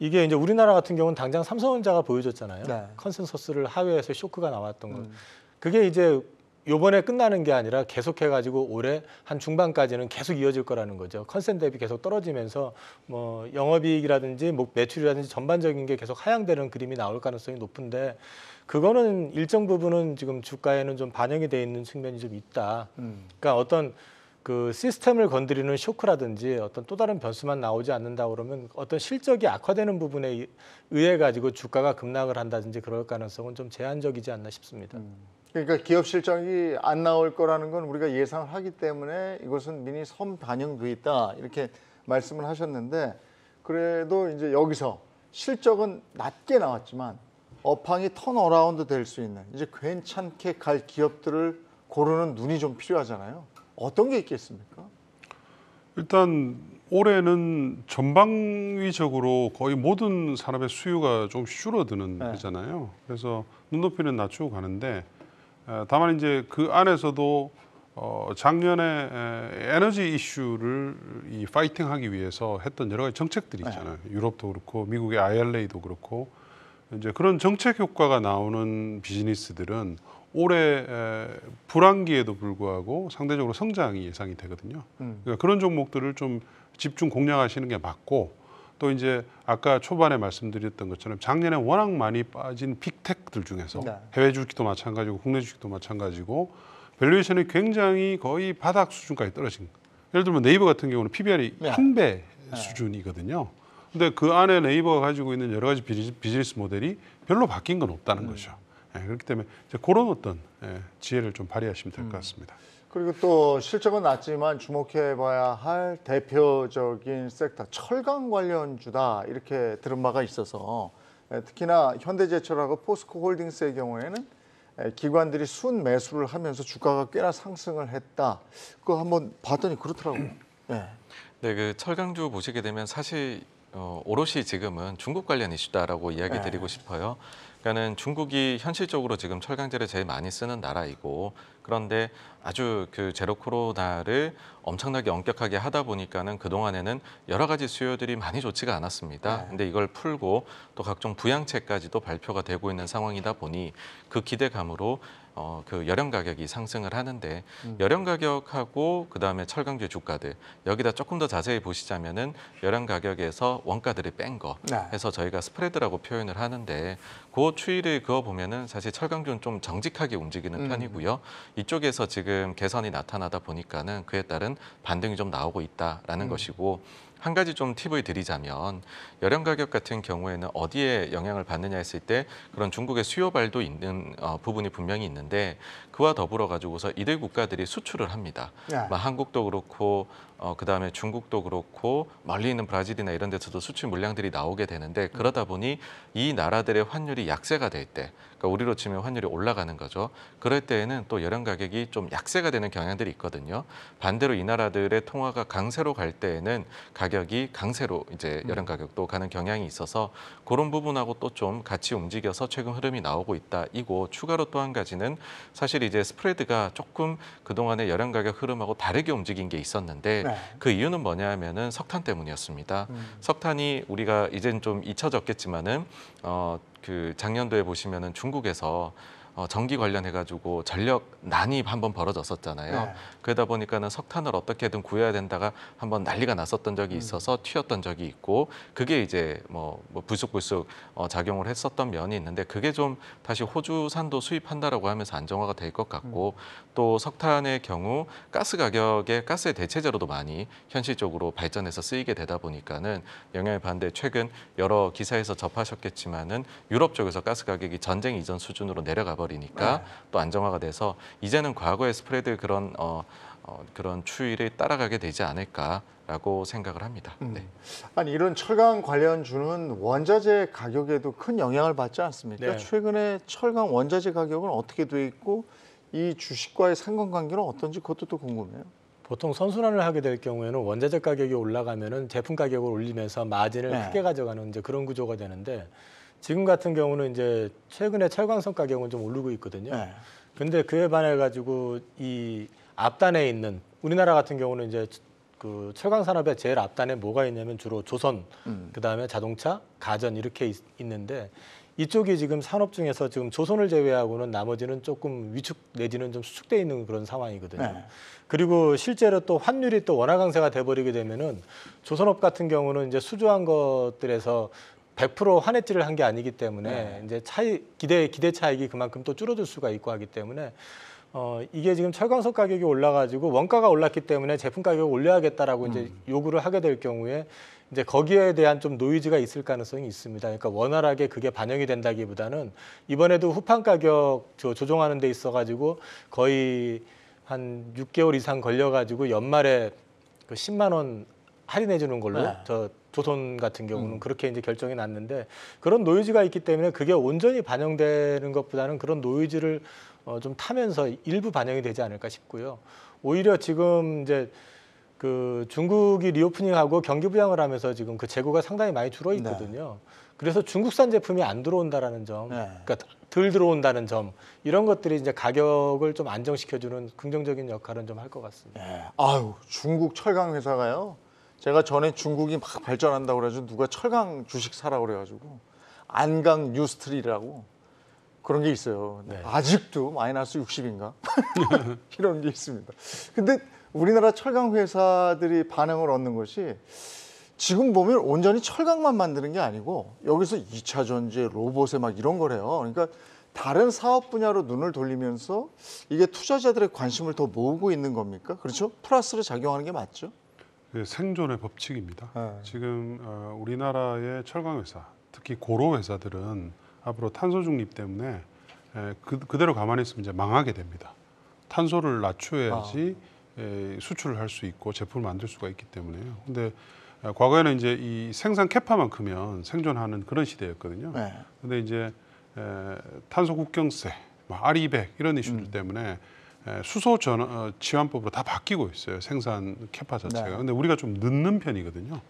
이게 이제 우리나라 같은 경우는 당장 삼성전자가 보여줬잖아요. 네. 컨센서스를 하회해서 쇼크가 나왔던 것. 음. 그게 이제 요번에 끝나는 게 아니라 계속해 가지고 올해 한 중반까지는 계속 이어질 거라는 거죠. 컨센 대비 계속 떨어지면서 뭐 영업이익이라든지 뭐 매출이라든지 전반적인 게 계속 하향되는 그림이 나올 가능성이 높은데 그거는 일정 부분은 지금 주가에는 좀 반영이 돼 있는 측면이 좀 있다. 음. 그러니까 어떤 그 시스템을 건드리는 쇼크라든지 어떤 또 다른 변수만 나오지 않는다 그러면 어떤 실적이 악화되는 부분에 의해 가지고 주가가 급락을 한다든지 그럴 가능성은 좀 제한적이지 않나 싶습니다. 음. 그러니까 기업 실적이 안 나올 거라는 건 우리가 예상을 하기 때문에 이것은 미리 섬반영돼 있다 이렇게 말씀을 하셨는데 그래도 이제 여기서 실적은 낮게 나왔지만 업황이 턴어라운드 될 수 있는 이제 괜찮게 갈 기업들을 고르는 눈이 좀 필요하잖아요. 어떤 게 있겠습니까? 일단 올해는 전방위적으로 거의 모든 산업의 수요가 좀 줄어드는 거잖아요. 네. 그래서 눈높이는 낮추고 가는데 다만 이제 그 안에서도 어, 작년에 에너지 이슈를 이 파이팅하기 위해서 했던 여러 가지 정책들이 네. 있잖아요. 네. 유럽도 그렇고 미국의 IRA도 그렇고 이제 그런 정책 효과가 나오는 비즈니스들은 올해 불황기에도 불구하고 상대적으로 성장이 예상이 되거든요. 음. 그러니까 그런 종목들을 좀 집중 공략하시는 게 맞고 또 이제 아까 초반에 말씀드렸던 것처럼 작년에 워낙 많이 빠진 빅텍들 중에서 네. 해외 주식도 마찬가지고 국내 주식도 마찬가지고 밸류에이션이 굉장히 거의 바닥 수준까지 떨어진 예를 들면 네이버 같은 경우는 PBR이 네. 한배 네. 수준이거든요. 근데 그 안에 네이버가 가지고 있는 여러 가지 비즈니스 모델이 별로 바뀐 건 없다는 음. 거죠. 예, 그렇기 때문에 이제 그런 어떤 예, 지혜를 좀 발휘하시면 될것 음. 같습니다. 음. 그리고 또 실적은 낮지만 주목해봐야 할 대표적인 섹터 철강 관련주다 이렇게 들은 바가 있어서 예, 특히나 현대제철하고 포스코홀딩스의 경우에는 예, 기관들이 순 매수를 하면서 주가가 꽤나 상승을 했다. 그거 한번 봤더니 그렇더라고요. 네. 네, 그 철강주 보시게 되면 사실 어, 오롯이 지금은 중국 관련 이슈다라고 이야기 네. 드리고 싶어요. 그러니까는 중국이 현실적으로 지금 철강제를 제일 많이 쓰는 나라이고 그런데 아주 그 제로 코로나를 엄청나게 엄격하게 하다 보니까는 그동안에는 여러 가지 수요들이 많이 좋지가 않았습니다. 네. 근데 이걸 풀고 또 각종 부양책까지도 발표가 되고 있는 상황이다 보니 그 기대감으로 어, 그 열연 가격이 상승을 하는데 음. 열연 가격하고 그다음에 철강주 주가들 여기다 조금 더 자세히 보시자면은 열연 가격에서 원가들이 뺀거 네. 해서 저희가 스프레드라고 표현을 하는데 그 추이를 그어 보면은 사실 철강주는 좀 정직하게 움직이는 음. 편이고요. 이쪽에서 지금 개선이 나타나다 보니까는 그에 따른 반등이 좀 나오고 있다라는 음. 것이고 한 가지 좀 팁을 드리자면 열연 가격 같은 경우에는 어디에 영향을 받느냐 했을 때 그런 중국의 수요발도 있는 어, 부분이 분명히 있는데 그와 더불어 가지고서 이들 국가들이 수출을 합니다. 예. 한국도 그렇고 어, 그다음에 중국도 그렇고 멀리 있는 브라질이나 이런 데서도 수출 물량들이 나오게 되는데 그러다 보니 이 나라들의 환율이 약세가 될 때, 그러니까 우리로 치면 환율이 올라가는 거죠. 그럴 때에는 또 여름 가격이 좀 약세가 되는 경향들이 있거든요. 반대로 이 나라들의 통화가 강세로 갈 때에는 가격이 강세로 이제 음. 여름 가격도 가는 경향이 있어서 그런 부분하고 또 좀 같이 움직여서 최근 흐름이 나오고 있다. 이고 추가로 또 한 가지는 사실 이제 스프레드가 조금 그동안의 여름 가격 흐름하고 다르게 움직인 게 있었는데 네. 네. 그 이유는 뭐냐면은 하 석탄 때문이었습니다. 음. 석탄이 우리가 이젠 좀 잊혀졌겠지만은 어, 그 작년도에 보시면은 중국에서 어, 전기 관련해가지고 전력 난입 한번 벌어졌었잖아요. 네. 그러다 보니까는 석탄을 어떻게든 구해야 된다가 한번 난리가 났었던 적이 음. 있어서 튀었던 적이 있고 그게 이제 뭐, 뭐 불쑥불쑥 어, 작용을 했었던 면이 있는데 그게 좀 다시 호주산도 수입한다라고 하면서 안정화가 될 것 같고 음. 또 석탄의 경우 가스 가격에 가스의 대체제로도 많이 현실적으로 발전해서 쓰이게 되다 보니까는 영향을 받는데 최근 여러 기사에서 접하셨겠지만은 유럽 쪽에서 가스 가격이 전쟁 이전 수준으로 내려가 가버리니까 네. 또 안정화가 돼서 이제는 과거의 스프레드 그런 어, 어, 그런 추이를 따라가게 되지 않을까라고 생각을 합니다. 음. 네. 아니 이런 철강 관련주는 원자재 가격에도 큰 영향을 받지 않습니까? 네. 최근에 철강 원자재 가격은 어떻게 돼 있고 이 주식과의 상관관계는 어떤지 그것도 또 궁금해요. 보통 선순환을 하게 될 경우에는 원자재 가격이 올라가면 제품 가격을 올리면서 마진을 네. 크게 가져가는 이제 그런 구조가 되는데 지금 같은 경우는 이제 최근에 철광석 가격은 좀 오르고 있거든요. 네. 근데 그에 반해 가지고 이 앞단에 있는 우리나라 같은 경우는 이제 그 철강 산업의 제일 앞단에 뭐가 있냐면 주로 조선, 음. 그다음에 자동차, 가전 이렇게 있, 있는데 이쪽이 지금 산업 중에서 지금 조선을 제외하고는 나머지는 조금 위축 내지는 좀 수축돼 있는 그런 상황이거든요. 네. 그리고 실제로 또 환율이 또 원화 강세가 돼버리게 되면은 조선업 같은 경우는 이제 수주한 것들에서 100% 환해지를 한 게 아니기 때문에 네. 이제 차이 기대 기대 차익이 그만큼 또 줄어들 수가 있고 하기 때문에 어 이게 지금 철광석 가격이 올라가지고 원가가 올랐기 때문에 제품 가격을 올려야겠다라고 음. 이제 요구를 하게 될 경우에 이제 거기에 대한 좀 노이즈가 있을 가능성이 있습니다. 그러니까 원활하게 그게 반영이 된다기보다는 이번에도 후판 가격 저 조정하는 데 있어 가지고 거의 한 6개월 이상 걸려 가지고 연말에 그 10만 원 할인해 주는 걸로 네. 저 조선 같은 경우는 음. 그렇게 이제 결정이 났는데 그런 노이즈가 있기 때문에 그게 온전히 반영되는 것보다는 그런 노이즈를 어, 좀 타면서 일부 반영이 되지 않을까 싶고요. 오히려 지금 이제 그 중국이 리오프닝하고 경기 부양을 하면서 지금 그 재고가 상당히 많이 줄어 네. 있거든요. 네. 그래서 중국산 제품이 안 들어온다라는 점, 네. 그러니까 덜 들어온다는 점 이런 것들이 이제 가격을 좀 안정시켜주는 긍정적인 역할은 좀 할 것 같습니다. 네. 아유 중국 철강 회사가요. 제가 전에 중국이 막 발전한다고 그래가지고 누가 철강 주식 사라 고 그래가지고 안강 뉴스트리라고 그런 게 있어요. 네. 아직도 마이너스 60인가 이런 게 있습니다. 근데 우리나라 철강 회사들이 반응을 얻는 것이 지금 보면 온전히 철강만 만드는 게 아니고 여기서 2차 전지, 로봇에 막 이런 거래요. 그러니까 다른 사업 분야로 눈을 돌리면서 이게 투자자들의 관심을 더 모으고 있는 겁니까? 그렇죠? 플러스로 작용하는 게 맞죠? 그 생존의 법칙입니다. 네. 지금 어, 우리나라의 철강 회사, 특히 고로 회사들은 앞으로 탄소 중립 때문에 에, 그, 그대로 가만히 있으면 이제 망하게 됩니다. 탄소를 낮추어야지 아. 에, 수출을 할 수 있고 제품을 만들 수가 있기 때문에요. 근데 과거에는 이제 이 생산 캐파만 크면 생존하는 그런 시대였거든요. 네. 근데 이제 에, 탄소 국경세, 뭐 r 2백 이런 이슈들 음. 때문에 예, 수소 전, 어, 지환법으로 다 바뀌고 있어요. 생산 캐파 자체가. 네. 근데 우리가 좀 늦는 편이거든요.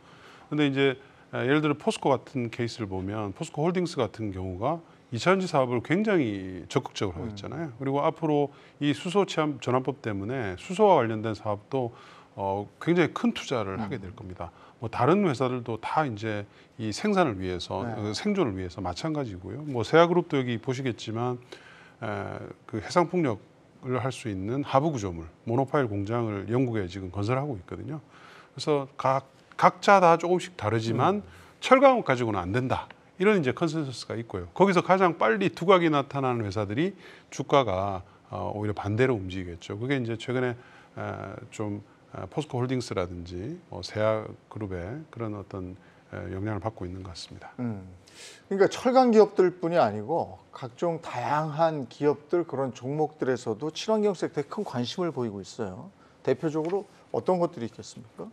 근데 이제 예, 예를 들어 포스코 같은 케이스를 보면 포스코 홀딩스 같은 경우가 이차전지 사업을 굉장히 적극적으로 하고 음. 있잖아요. 음. 그리고 앞으로 이 수소 취함 전환법 때문에 수소와 관련된 사업도 어, 굉장히 큰 투자를 하게 음. 될 겁니다. 뭐 다른 회사들도 다 이제 이 생산을 위해서 네. 그 생존을 위해서 마찬가지고요. 뭐 세아그룹도 여기 보시겠지만 에, 예, 그 해상풍력 공장을 할 수 있는 하부 구조물, 모노파일 공장을 영국에 지금 건설하고 있거든요. 그래서 각, 각자 다 조금씩 다르지만 음. 철강업 가지고는 안 된다. 이런 이제 컨센서스가 있고요. 거기서 가장 빨리 두각이 나타나는 회사들이 주가가 어, 오히려 반대로 움직이겠죠. 그게 이제 최근에 좀 포스코 홀딩스라든지 뭐 세아 그룹의 그런 어떤 영향을 받고 있는 것 같습니다. 음. 그러니까 철강 기업들뿐이 아니고 각종 다양한 기업들 그런 종목들에서도 친환경 섹터에 큰 관심을 보이고 있어요. 대표적으로 어떤 것들이 있겠습니까?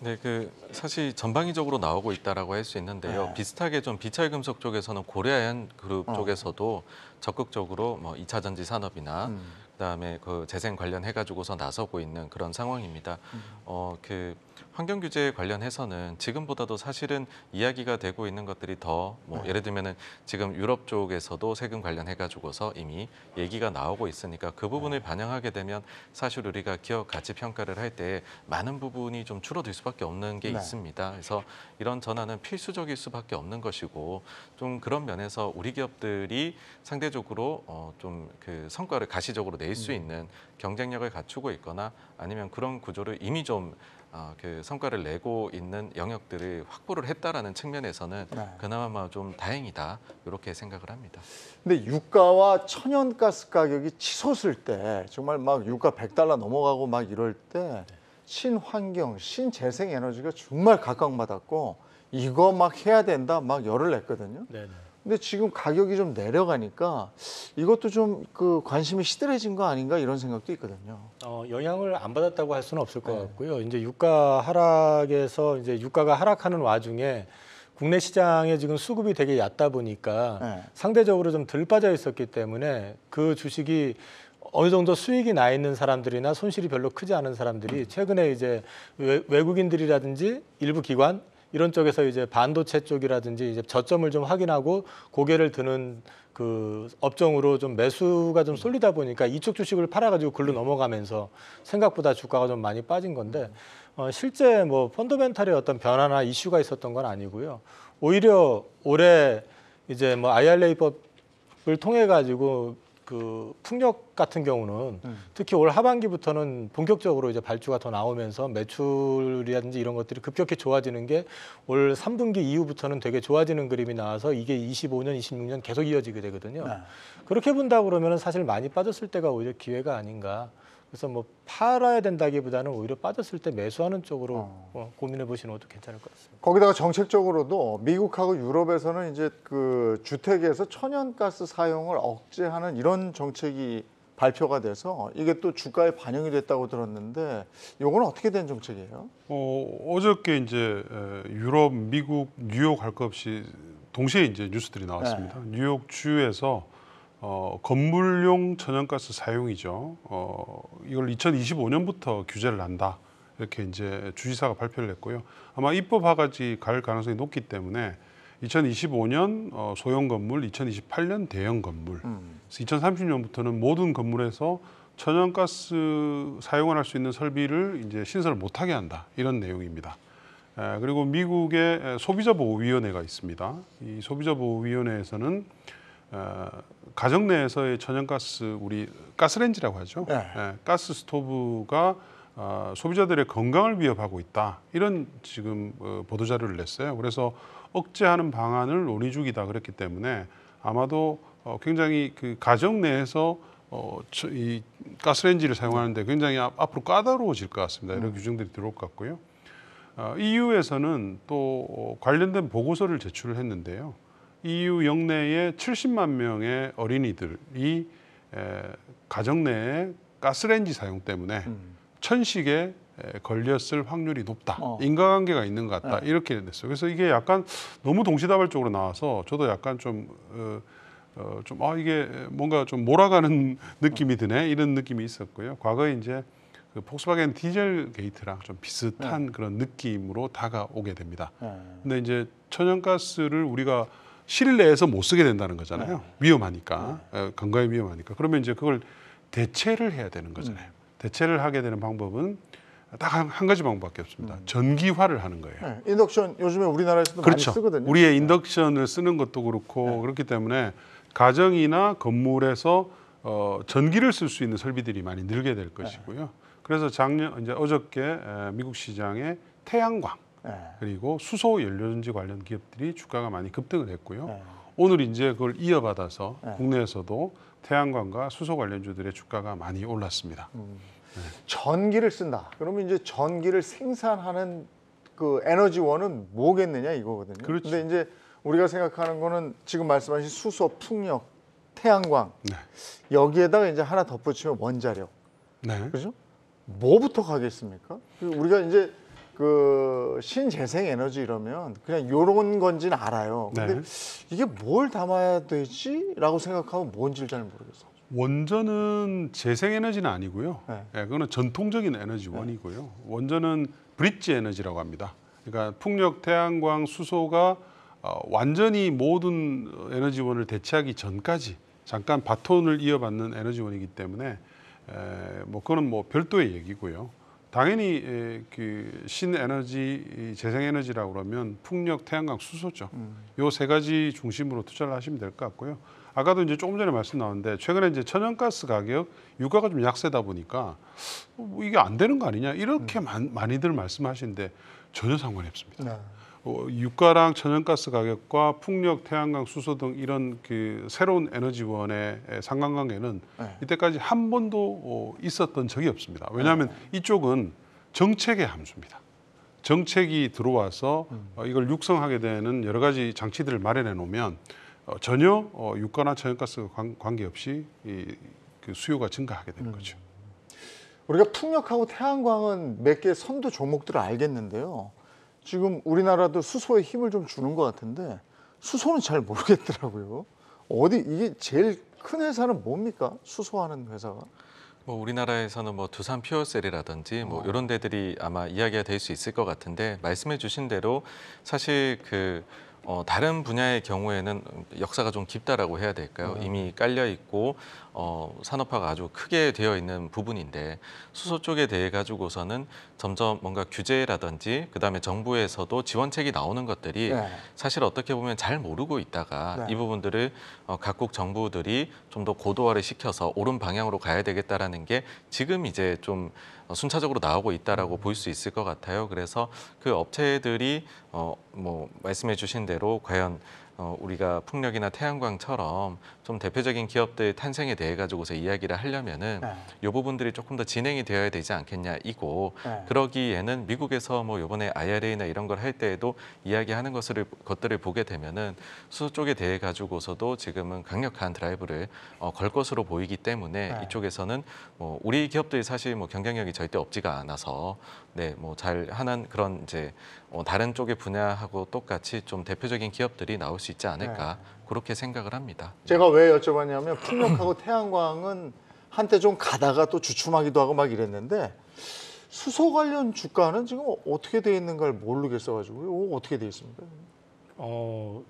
네, 그 사실 전방위적으로 나오고 있다라고 할 수 있는데요. 네. 비슷하게 좀 비철금속 쪽에서는 고려아 그룹 어. 쪽에서도 적극적으로 뭐 2차 전지 산업이나 음. 그다음에 그 재생 관련해 가지고서 나서고 있는 그런 상황입니다. 음. 어, 그 환경 규제 관련해서는 지금보다도 사실은 이야기가 되고 있는 것들이 더뭐 네. 예를 들면은 지금 유럽 쪽에서도 세금 관련해 가지고서 이미 얘기가 나오고 있으니까 그 부분을 네. 반영하게 되면 사실 우리가 기업 가치 평가를 할 때 많은 부분이 좀 줄어들 수밖에 없는 게 네. 있습니다. 그래서 이런 전환은 필수적일 수밖에 없는 것이고 좀 그런 면에서 우리 기업들이 상대적으로 어 좀 그 성과를 가시적으로 낼 수 있는 경쟁력을 갖추고 있거나 아니면 그런 구조를 이미 좀 어, 그 성과를 내고 있는 영역들을 확보를 했다라는 측면에서는 네. 그나마 좀 다행이다 이렇게 생각을 합니다. 근데 유가와 천연가스 가격이 치솟을 때 정말 막 유가 100달러 넘어가고 막 이럴 때 신환경, 신재생에너지가 정말 각광받았고 이거 막 해야 된다 막 열을 냈거든요. 네네. 근데 지금 가격이 좀 내려가니까 이것도 좀 그 관심이 시들해진 거 아닌가 이런 생각도 있거든요. 어, 영향을 안 받았다고 할 수는 없을 것 네. 같고요. 이제 유가 하락에서 이제 유가가 하락하는 와중에 국내 시장에 지금 수급이 되게 얕다 보니까 네. 상대적으로 좀 덜 빠져 있었기 때문에 그 주식이 어느 정도 수익이 나 있는 사람들이나 손실이 별로 크지 않은 사람들이 최근에 이제 외, 외국인들이라든지 일부 기관 이런 쪽에서 이제 반도체 쪽이라든지 이제 저점을 좀 확인하고 고개를 드는 그 업종으로 좀 매수가 좀 쏠리다 보니까 이쪽 주식을 팔아가지고 글로 네. 넘어가면서 생각보다 주가가 좀 많이 빠진 건데 음. 어, 실제 뭐 펀더멘탈의 어떤 변화나 이슈가 있었던 건 아니고요. 오히려 올해 이제 뭐 IRA법을 통해 가지고 그 풍력 같은 경우는 음. 특히 올 하반기부터는 본격적으로 이제 발주가 더 나오면서 매출이라든지 이런 것들이 급격히 좋아지는 게 올 3분기 이후부터는 되게 좋아지는 그림이 나와서 이게 25년, 26년 계속 이어지게 되거든요. 네. 그렇게 본다 그러면 사실 많이 빠졌을 때가 오히려 기회가 아닌가. 그래서 뭐 팔아야 된다기보다는 오히려 빠졌을 때 매수하는 쪽으로 어. 어. 고민해 보시는 것도 괜찮을 것 같습니다. 거기다가 정책적으로도 미국하고 유럽에서는 이제 그 주택에서 천연가스 사용을 억제하는 이런 정책이 발표가 돼서 이게 또 주가에 반영이 됐다고 들었는데 이건 어떻게 된 정책이에요? 어, 어저께 이제 유럽, 미국, 뉴욕 할 것 없이 동시에 이제 뉴스들이 나왔습니다. 네. 뉴욕 주에서 어, 건물용 천연가스 사용이죠. 어, 이걸 2025년부터 규제를 한다. 이렇게 이제 주지사가 발표를 했고요. 아마 입법화가지갈 가능성이 높기 때문에 2025년 어, 소형 건물, 2028년 대형 건물, 음. 2030년부터는 모든 건물에서 천연가스 사용을 할 수 있는 설비를 이제 신설을 못하게 한다 이런 내용입니다. 에, 그리고 미국의 소비자보호위원회가 있습니다. 이 소비자보호위원회에서는 에, 가정 내에서의 천연가스 우리 가스렌지라고 하죠. 네. 예, 가스 스토브가 어, 소비자들의 건강을 위협하고 있다 이런 지금 어, 보도 자료를 냈어요. 그래서 억제하는 방안을 논의 중이다 그랬기 때문에 아마도 어, 굉장히 그 가정 내에서 어, 저, 이 가스렌지를 사용하는데 굉장히 앞으로 까다로워질 것 같습니다. 이런 음. 규정들이 들어올 것 같고요. 아, 어, EU에서는 또 관련된 보고서를 제출을 했는데요. EU 영내에 70만 명의 어린이들이 가정 내에 가스레인지 사용 때문에 음. 천식에 걸렸을 확률이 높다. 어. 인과관계가 있는 것 같다. 네. 이렇게 됐어요. 그래서 이게 약간 너무 동시다발적으로 나와서 저도 약간 좀, 어, 어, 좀, 아, 이게 뭔가 좀 몰아가는 느낌이 어. 드네. 이런 느낌이 있었고요. 과거에 이제 그 폭스바겐 디젤 게이트랑 좀 비슷한 네. 그런 느낌으로 다가오게 됩니다. 네. 근데 이제 천연가스를 우리가 실내에서 못 쓰게 된다는 거잖아요. 네. 위험하니까 네. 예, 건강에 위험하니까. 그러면 이제 그걸 대체를 해야 되는 거잖아요. 음. 대체를 하게 되는 방법은 딱한 한 가지 방법밖에 없습니다. 음. 전기화를 하는 거예요. 네, 인덕션 요즘에 우리나라에서도 그렇죠. 많이 쓰거든요. 우리의 네. 인덕션을 쓰는 것도 그렇고 네. 그렇기 때문에 가정이나 건물에서 어, 전기를 쓸 수 있는 설비들이 많이 늘게 될 것이고요. 네. 그래서 작년 이제 어저께 미국 시장에 태양광 예. 그리고 수소 연료전지 관련 기업들이 주가가 많이 급등을 했고요. 예. 오늘 이제 그걸 이어받아서 예. 국내에서도 태양광과 수소 관련주들의 주가가 많이 올랐습니다. 음. 네. 전기를 쓴다. 그러면 이제 전기를 생산하는 그 에너지원은 뭐겠느냐 이거거든요. 그렇 죠 근데 이제 우리가 생각하는 거는 지금 말씀하신 수소, 풍력, 태양광 네. 여기에다가 이제 하나 덧붙이면 원자력. 네. 그죠? 뭐부터 가겠습니까? 그 우리가 이제 그 신재생 에너지 이러면 그냥 요런 건지는 알아요. 근데 네. 이게 뭘 담아야 되지라고 생각하면 뭔지를 잘모르겠어 원전은 재생 에너지는 아니고요. 네. 네, 그거는 전통적인 에너지원이고요. 네. 원전은 브릿지 에너지라고 합니다. 그러니까 풍력, 태양광, 수소가 어, 완전히 모든 에너지원을 대체하기 전까지 잠깐 바톤을 이어받는 에너지원이기 때문에 에, 뭐 그거는 뭐 별도의 얘기고요. 당연히 예, 그 신에너지, 재생에너지라고 그러면 풍력, 태양광, 수소죠. 음. 요세 가지 중심으로 투자를 하시면 될 것 같고요. 아까도 이제 조금 전에 말씀 나왔는데 최근에 이제 천연가스 가격 유가가 좀 약세다 보니까 어, 뭐 이게 안 되는 거 아니냐 이렇게 음. 많이들 말씀하시는데 전혀 상관이 없습니다. 네. 어, 유가랑 천연가스 가격과 풍력, 태양광, 수소 등 이런 그 새로운 에너지원의 상관관계는 네. 이때까지 한 번도 어, 있었던 적이 없습니다. 왜냐하면 네. 이쪽은 정책의 함수입니다. 정책이 들어와서 음. 어, 이걸 육성하게 되는 여러 가지 장치들을 마련해 놓으면 전혀 유가나 천연가스 관계없이 그 수요가 증가하게 되는 음. 거죠. 우리가 풍력하고 태양광은 몇 개 선두 종목들을 알겠는데요. 지금 우리나라도 수소에 힘을 좀 주는 것 같은데 수소는 잘 모르겠더라고요. 어디 이게 제일 큰 회사는 뭡니까? 수소하는 회사가? 뭐 우리나라에서는 뭐 두산 퓨어셀이라든지 뭐 이런 어. 데들이 아마 이야기가 될 수 있을 것 같은데 말씀해 주신 대로 사실 그 어, 다른 분야의 경우에는 역사가 좀 깊다라고 해야 될까요? 음. 이미 깔려 있고 어, 산업화가 아주 크게 되어 있는 부분인데 수소 쪽에 대해 가지고서는 점점 뭔가 규제라든지 그다음에 정부에서도 지원책이 나오는 것들이 네. 사실 어떻게 보면 잘 모르고 있다가 네. 이 부분들을 어, 각국 정부들이 좀 더 고도화를 시켜서 옳은 방향으로 가야 되겠다라는 게 지금 이제 좀 순차적으로 나오고 있다라고 음. 볼수 있을 것 같아요. 그래서 그 업체들이 어, 뭐 말씀해 주신 대로 과연 어, 우리가 풍력이나 태양광처럼 좀 대표적인 기업들 탄생에 대해 가지고서 이야기를 하려면은 네. 이 부분들이 조금 더 진행이 되어야 되지 않겠냐 이고 네. 그러기에는 미국에서 뭐 이번에 IRA나 이런 걸 할 때에도 이야기하는 것을 것들을 보게 되면은 수소 쪽에 대해 가지고서도 지금은 강력한 드라이브를 어, 걸 것으로 보이기 때문에 네. 이쪽에서는 뭐 우리 기업들이 사실 뭐 경쟁력이 절대 없지가 않아서 네뭐 잘 하는 그런 이제 어, 다른 쪽의 분야하고 똑같이 좀 대표적인 기업들이 나올 수 있지 않을까 네. 그렇게 생각을 합니다. 제가 왜 여쭤봤냐면 풍력하고 태양광은 한때 좀 가다가 또 주춤하기도 하고 막 이랬는데 수소 관련 주가는 지금 어떻게 돼 있는가를 모르겠어가지고요. 어떻게 돼 있습니까? 어,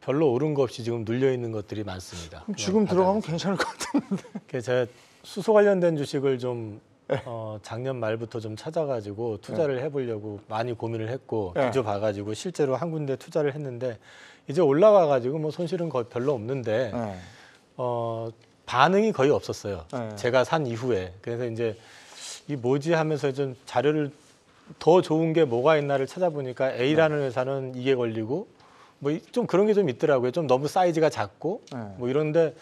별로 오른 것 없이 지금 눌려 있는 것들이 많습니다. 지금 들어가면 괜찮을 것 같은데. 그 제가 수소 관련된 주식을 좀 네. 어, 작년 말부터 좀 찾아가지고 투자를 네. 해보려고 많이 고민을 했고 네. 뒤져봐가지고 실제로 한 군데 투자를 했는데 이제 올라가 가지고 뭐 손실은 거의 별로 없는데 네. 어, 반응이 거의 없었어요. 네. 제가 산 이후에 그래서 이제 이 뭐지 하면서 좀 자료를 더 좋은 게 뭐가 있나를 찾아보니까 A라는 네. 회사는 이게 걸리고 뭐 좀 그런 게 좀 있더라고요. 좀 너무 사이즈가 작고 네. 뭐 이런데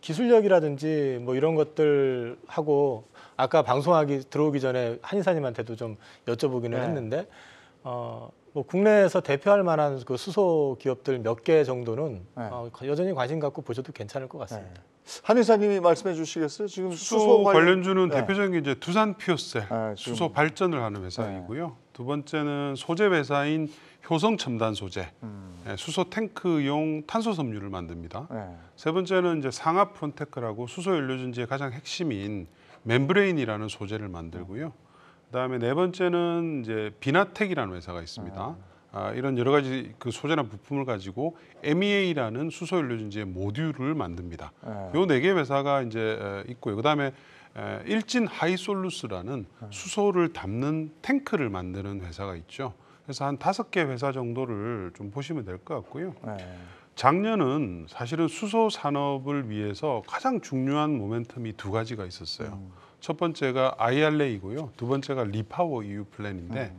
기술력이라든지 뭐 이런 것들 하고 아까 방송하기 들어오기 전에 한의사님한테도 좀 여쭤보기는 네. 했는데 어뭐 국내에서 대표할 만한 그 수소 기업들 몇 개 정도는 네. 어, 여전히 관심 갖고 보셔도 괜찮을 것 같습니다. 네. 한 이사님이 말씀해 주시겠어요? 지금 수소, 수소 관련주는 네. 대표적인 게 이제 두산 피오셀 아, 수소 발전을 하는 회사이고요. 네. 두 번째는 소재 회사인 효성 첨단 소재 음. 네, 수소 탱크용 탄소 섬유를 만듭니다. 네. 세 번째는 이제 상하 프론테크라고 수소 연료전지의 가장 핵심인 멤브레인이라는 소재를 만들고요. 그다음에 네 번째는 이제 비나텍이라는 회사가 있습니다. 아. 아, 이런 여러 가지 그 소재나 부품을 가지고 MEA라는 수소 연료전지의 모듈을 만듭니다. 예. 요네 개 회사가 이제 있고요. 그다음에 일진 하이솔루스라는 음. 수소를 담는 탱크를 만드는 회사가 있죠. 그래서 한 다섯 개 회사 정도를 좀 보시면 될 것 같고요. 네. 작년은 사실은 수소 산업을 위해서 가장 중요한 모멘텀이 두 가지가 있었어요. 음. 첫 번째가 IRA이고요. 두 번째가 리파워 EU 플랜인데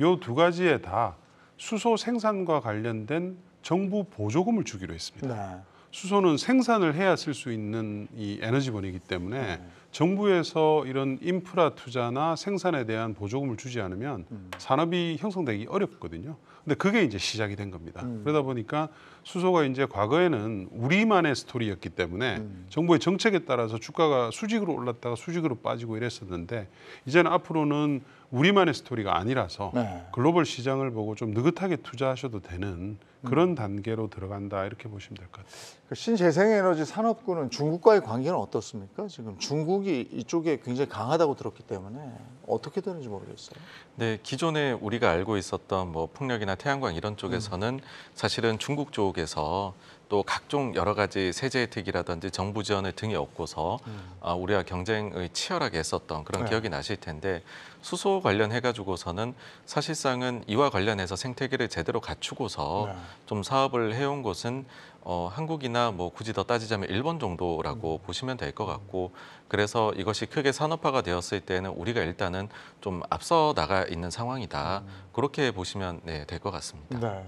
요두 음. 가지에 다 수소 생산과 관련된 정부 보조금을 주기로 했습니다. 네. 수소는 생산을 해야 쓸 수 있는 이 에너지원이기 때문에 네. 정부에서 이런 인프라 투자나 생산에 대한 보조금을 주지 않으면 음. 산업이 형성되기 어렵거든요. 근데 그게 이제 시작이 된 겁니다. 음. 그러다 보니까 수소가 이제 과거에는 우리만의 스토리였기 때문에 음. 정부의 정책에 따라서 주가가 수직으로 올랐다가 수직으로 빠지고 이랬었는데 이제는 앞으로는 우리만의 스토리가 아니라서 네. 글로벌 시장을 보고 좀 느긋하게 투자하셔도 되는 그런 음. 단계로 들어간다 이렇게 보시면 될 것 같아요. 그 신재생에너지 산업군은 중국과의 관계는 어떻습니까? 지금 중국이 이쪽에 굉장히 강하다고 들었기 때문에 어떻게 되는지 모르겠어요. 네, 기존에 우리가 알고 있었던 뭐 풍력이나 태양광 이런 쪽에서는 음. 사실은 중국 쪽에서 또 각종 여러 가지 세제 혜택이라든지 정부 지원을 등에 업고서 음. 아, 우리와 경쟁을 치열하게 했었던 그런 네. 기억이 나실 텐데 수소 관련해 가지고서는 사실상은 이와 관련해서 생태계를 제대로 갖추고서 네. 좀 사업을 해온 곳은 어, 한국이나 뭐 굳이 더 따지자면 일본 정도라고 음. 보시면 될 것 같고 그래서 이것이 크게 산업화가 되었을 때는 우리가 일단은 좀 앞서 나가 있는 상황이다 음. 그렇게 보시면 네, 될것 같습니다. 네.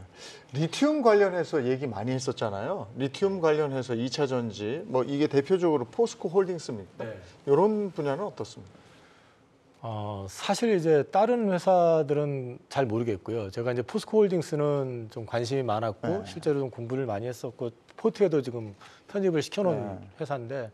리튬 관련해서 얘기 많이 했었잖아요. 리튬 관련해서 이차 전지 뭐 이게 대표적으로 포스코 홀딩스입니다. 네. 이런 분야는 어떻습니까? 어, 사실 이제 다른 회사들은 잘 모르겠고요. 제가 이제 포스코홀딩스는 좀 관심이 많았고 네. 실제로 좀 공부를 많이 했었고 포트에도 지금 편집을 시켜놓은 네. 회사인데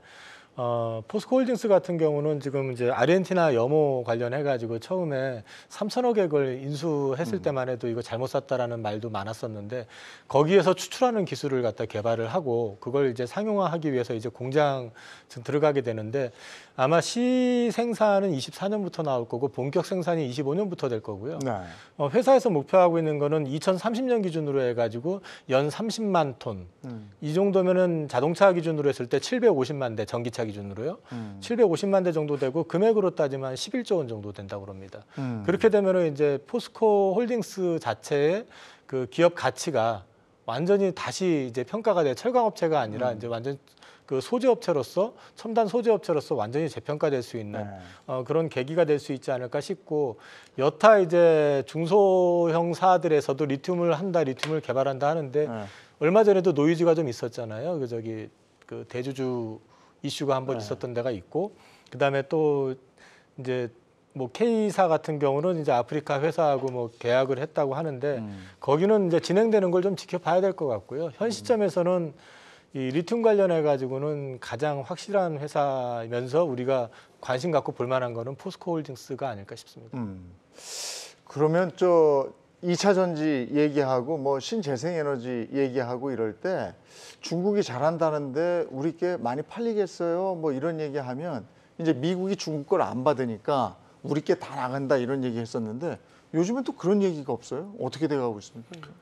어, 포스코홀딩스 같은 경우는 지금 이제 아르헨티나 염호 관련해가지고 처음에 3천억에 을 인수했을 음. 때만 해도 이거 잘못 샀다라는 말도 많았었는데 거기에서 추출하는 기술을 갖다 개발을 하고 그걸 이제 상용화하기 위해서 이제 공장 지금 들어가게 되는데 아마 시 생산은 24년부터 나올 거고 본격 생산이 25년부터 될 거고요. 네. 어, 회사에서 목표하고 있는 거는 2030년 기준으로 해가지고 연 30만 톤. 음. 이 정도면은 자동차 기준으로 했을 때 750만 대, 전기차 기준으로요. 음. 750만 대 정도 되고 금액으로 따지면 11조 원 정도 된다고 그럽니다 음. 그렇게 되면은 이제 포스코 홀딩스 자체의 그 기업 가치가 완전히 다시 이제 평가가 돼 철강업체가 아니라 음. 이제 완전 히그 소재업체로서 첨단 소재업체로서 완전히 재평가될 수 있는 네. 어, 그런 계기가 될 수 있지 않을까 싶고 여타 이제 중소형사들에서도 리튬을 한다, 리튬을 개발한다 하는데 네. 얼마 전에도 노이즈가 좀 있었잖아요. 그 저기 그 대주주 이슈가 한번 네. 있었던 데가 있고 그다음에 또 이제 뭐 K사 같은 경우는 이제 아프리카 회사하고 뭐 계약을 했다고 하는데 음. 거기는 이제 진행되는 걸 좀 지켜봐야 될 것 같고요. 현 음. 시점에서는 음. 이 리튬 관련해 가지고는 가장 확실한 회사면서 우리가 관심 갖고 볼 만한 거는 포스코홀딩스가 아닐까 싶습니다. 음. 그러면 저 2차 전지 얘기하고 뭐 신재생에너지 얘기하고 이럴 때 중국이 잘한다는데 우리 께 많이 팔리겠어요 뭐 이런 얘기하면 이제 미국이 중국 걸 안 받으니까 우리 께다 나간다 이런 얘기 했었는데 요즘은 또 그런 얘기가 없어요. 어떻게 돼가고 있습니까? 음.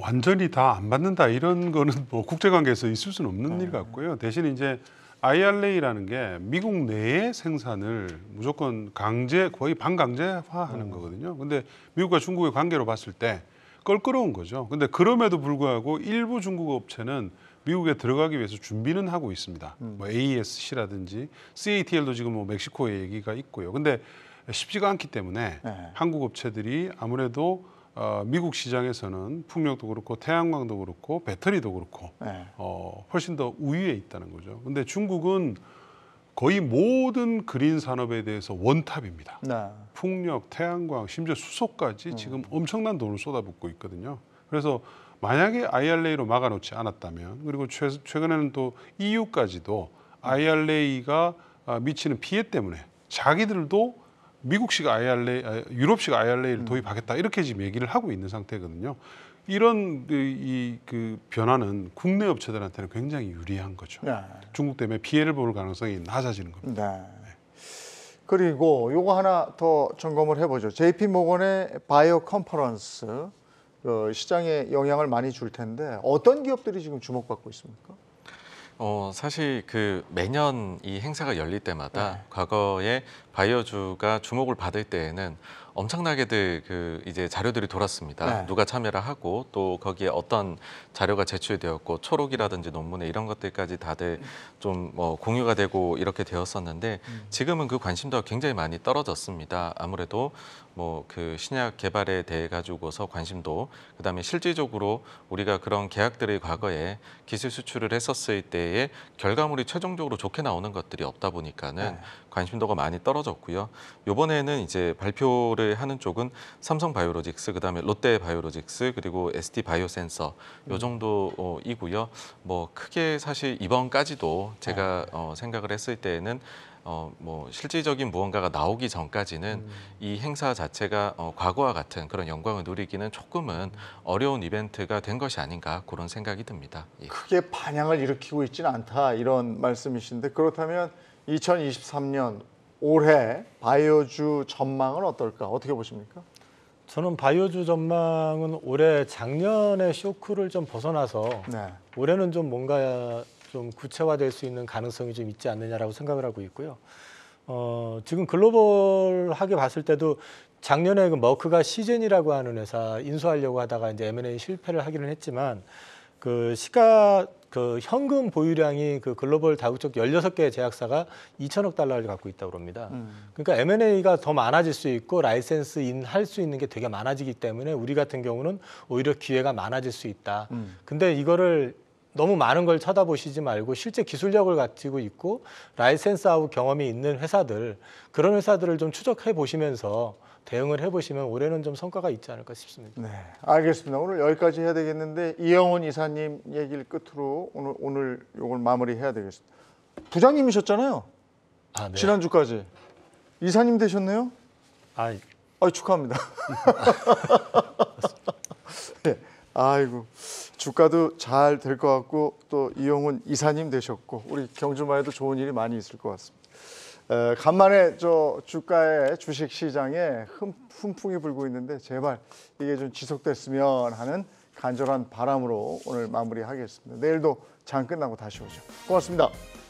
완전히 다 안 받는다 이런 거는 뭐 국제관계에서 있을 수는 없는 네. 일 같고요. 대신 이제 IRA라는 게 미국 내의 생산을 무조건 강제 거의 반강제화하는 음. 거거든요. 근데 미국과 중국의 관계로 봤을 때 그걸 끌어온 거죠. 근데 그럼에도 불구하고 일부 중국 업체는 미국에 들어가기 위해서 준비는 하고 있습니다. 음. 뭐 ASC라든지 e CATL도 지금 뭐 멕시코의 얘기가 있고요. 근데 쉽지가 않기 때문에 네. 한국 업체들이 아무래도 어, 미국 시장에서는 풍력도 그렇고 태양광도 그렇고 배터리도 그렇고 네. 어, 훨씬 더 우위에 있다는 거죠. 근데 중국은 거의 모든 그린 산업에 대해서 원탑입니다. 네. 풍력, 태양광, 심지어 수소까지 음. 지금 엄청난 돈을 쏟아붓고 있거든요. 그래서 만약에 IRA로 막아놓지 않았다면 그리고 최, 최근에는 또 EU까지도 IRA가 아, 미치는 피해 때문에 자기들도 미국식 IRA, 아, 유럽식 IRA를 음. 도입하겠다 이렇게 지금 얘기를 하고 있는 상태거든요. 이런 이그 그 변화는 국내 업체들한테는 굉장히 유리한 거죠. 네. 중국 때문에 피해를 볼 가능성이 낮아지는 겁니다. 네. 그리고 요거 하나 더 점검을 해보죠. JP 모건의 바이오 컨퍼런스 그 어, 시장에 영향을 많이 줄 텐데 어떤 기업들이 지금 주목받고 있습니까? 어, 사실 그 매년 이 행사가 열릴 때마다 네. 과거에 바이어주가 주목을 받을 때에는 엄청나게들 그 이제 자료들이 돌았습니다. 네. 누가 참여를 하고 또 거기에 어떤 자료가 제출되었고 초록이라든지 논문에 이런 것들까지 다들 음. 좀뭐 공유가 되고 이렇게 되었었는데 음. 지금은 그 관심도가 굉장히 많이 떨어졌습니다. 아무래도 뭐그 신약 개발에 대해 가지고서 관심도 그다음에 실질적으로 우리가 그런 계약들의 과거에 기술 수출을 했었을 때에 결과물이 최종적으로 좋게 나오는 것들이 없다 보니까는 네. 관심도가 많이 떨어졌고요. 요번에는 이제 발표를 하는 쪽은 삼성 바이오로직스 그다음에 롯데 바이오로직스 그리고 ST 바이오센서 요 음. 정도이고요. 어, 뭐 크게 사실 이번까지도 제가 네. 어, 생각을 했을 때에는 어, 뭐 실질적인 무언가가 나오기 전까지는 음. 이 행사 자체가 어, 과거와 같은 그런 영광을 누리기는 조금은 어려운 이벤트가 된 것이 아닌가 그런 생각이 듭니다. 예. 크게 반향을 일으키고 있지는 않다 이런 말씀이신데 그렇다면 2023년 올해 바이오주 전망은 어떨까? 어떻게 보십니까? 저는 바이오주 전망은 올해 작년의 쇼크를 좀 벗어나서 네. 올해는 좀 뭔가 좀 구체화될 수 있는 가능성이 좀 있지 않느냐라고 생각을 하고 있고요. 어, 지금 글로벌하게 봤을 때도 작년에 그 머크가 시즌이라고 하는 회사 인수하려고 하다가 이제 M&A 실패를 하기는 했지만 그 시가 그 현금 보유량이 그 글로벌 다국적 16개 제약사가 2천억 달러를 갖고 있다고 합니다. 음. 그러니까 M&A가 더 많아질 수 있고 라이센스 인 할 수 있는 게 되게 많아지기 때문에 우리 같은 경우는 오히려 기회가 많아질 수 있다. 음. 근데 이거를 너무 많은 걸 쳐다보시지 말고 실제 기술력을 가지고 있고 라이센스 아웃 경험이 있는 회사들 그런 회사들을 좀 추적해 보시면서 대응을 해보시면 올해는 좀 성과가 있지 않을까 싶습니다. 네, 알겠습니다. 오늘 여기까지 해야 되겠는데 이영훈 이사님 얘기를 끝으로 오늘 오늘 이걸 마무리해야 되겠습니다. 부장님이셨잖아요. 아, 네. 지난주까지 이사님 되셨네요. 아, 아 축하합니다. 네. 아이고. 주가도 잘 될 것 같고 또 이용훈 이사님 되셨고 우리 경주만에도 좋은 일이 많이 있을 것 같습니다. 에, 간만에 저 주가의 주식 시장에 흠, 훈풍이 불고 있는데 제발 이게 좀 지속됐으면 하는 간절한 바람으로 오늘 마무리하겠습니다. 내일도 장 끝나고 다시 오죠. 고맙습니다.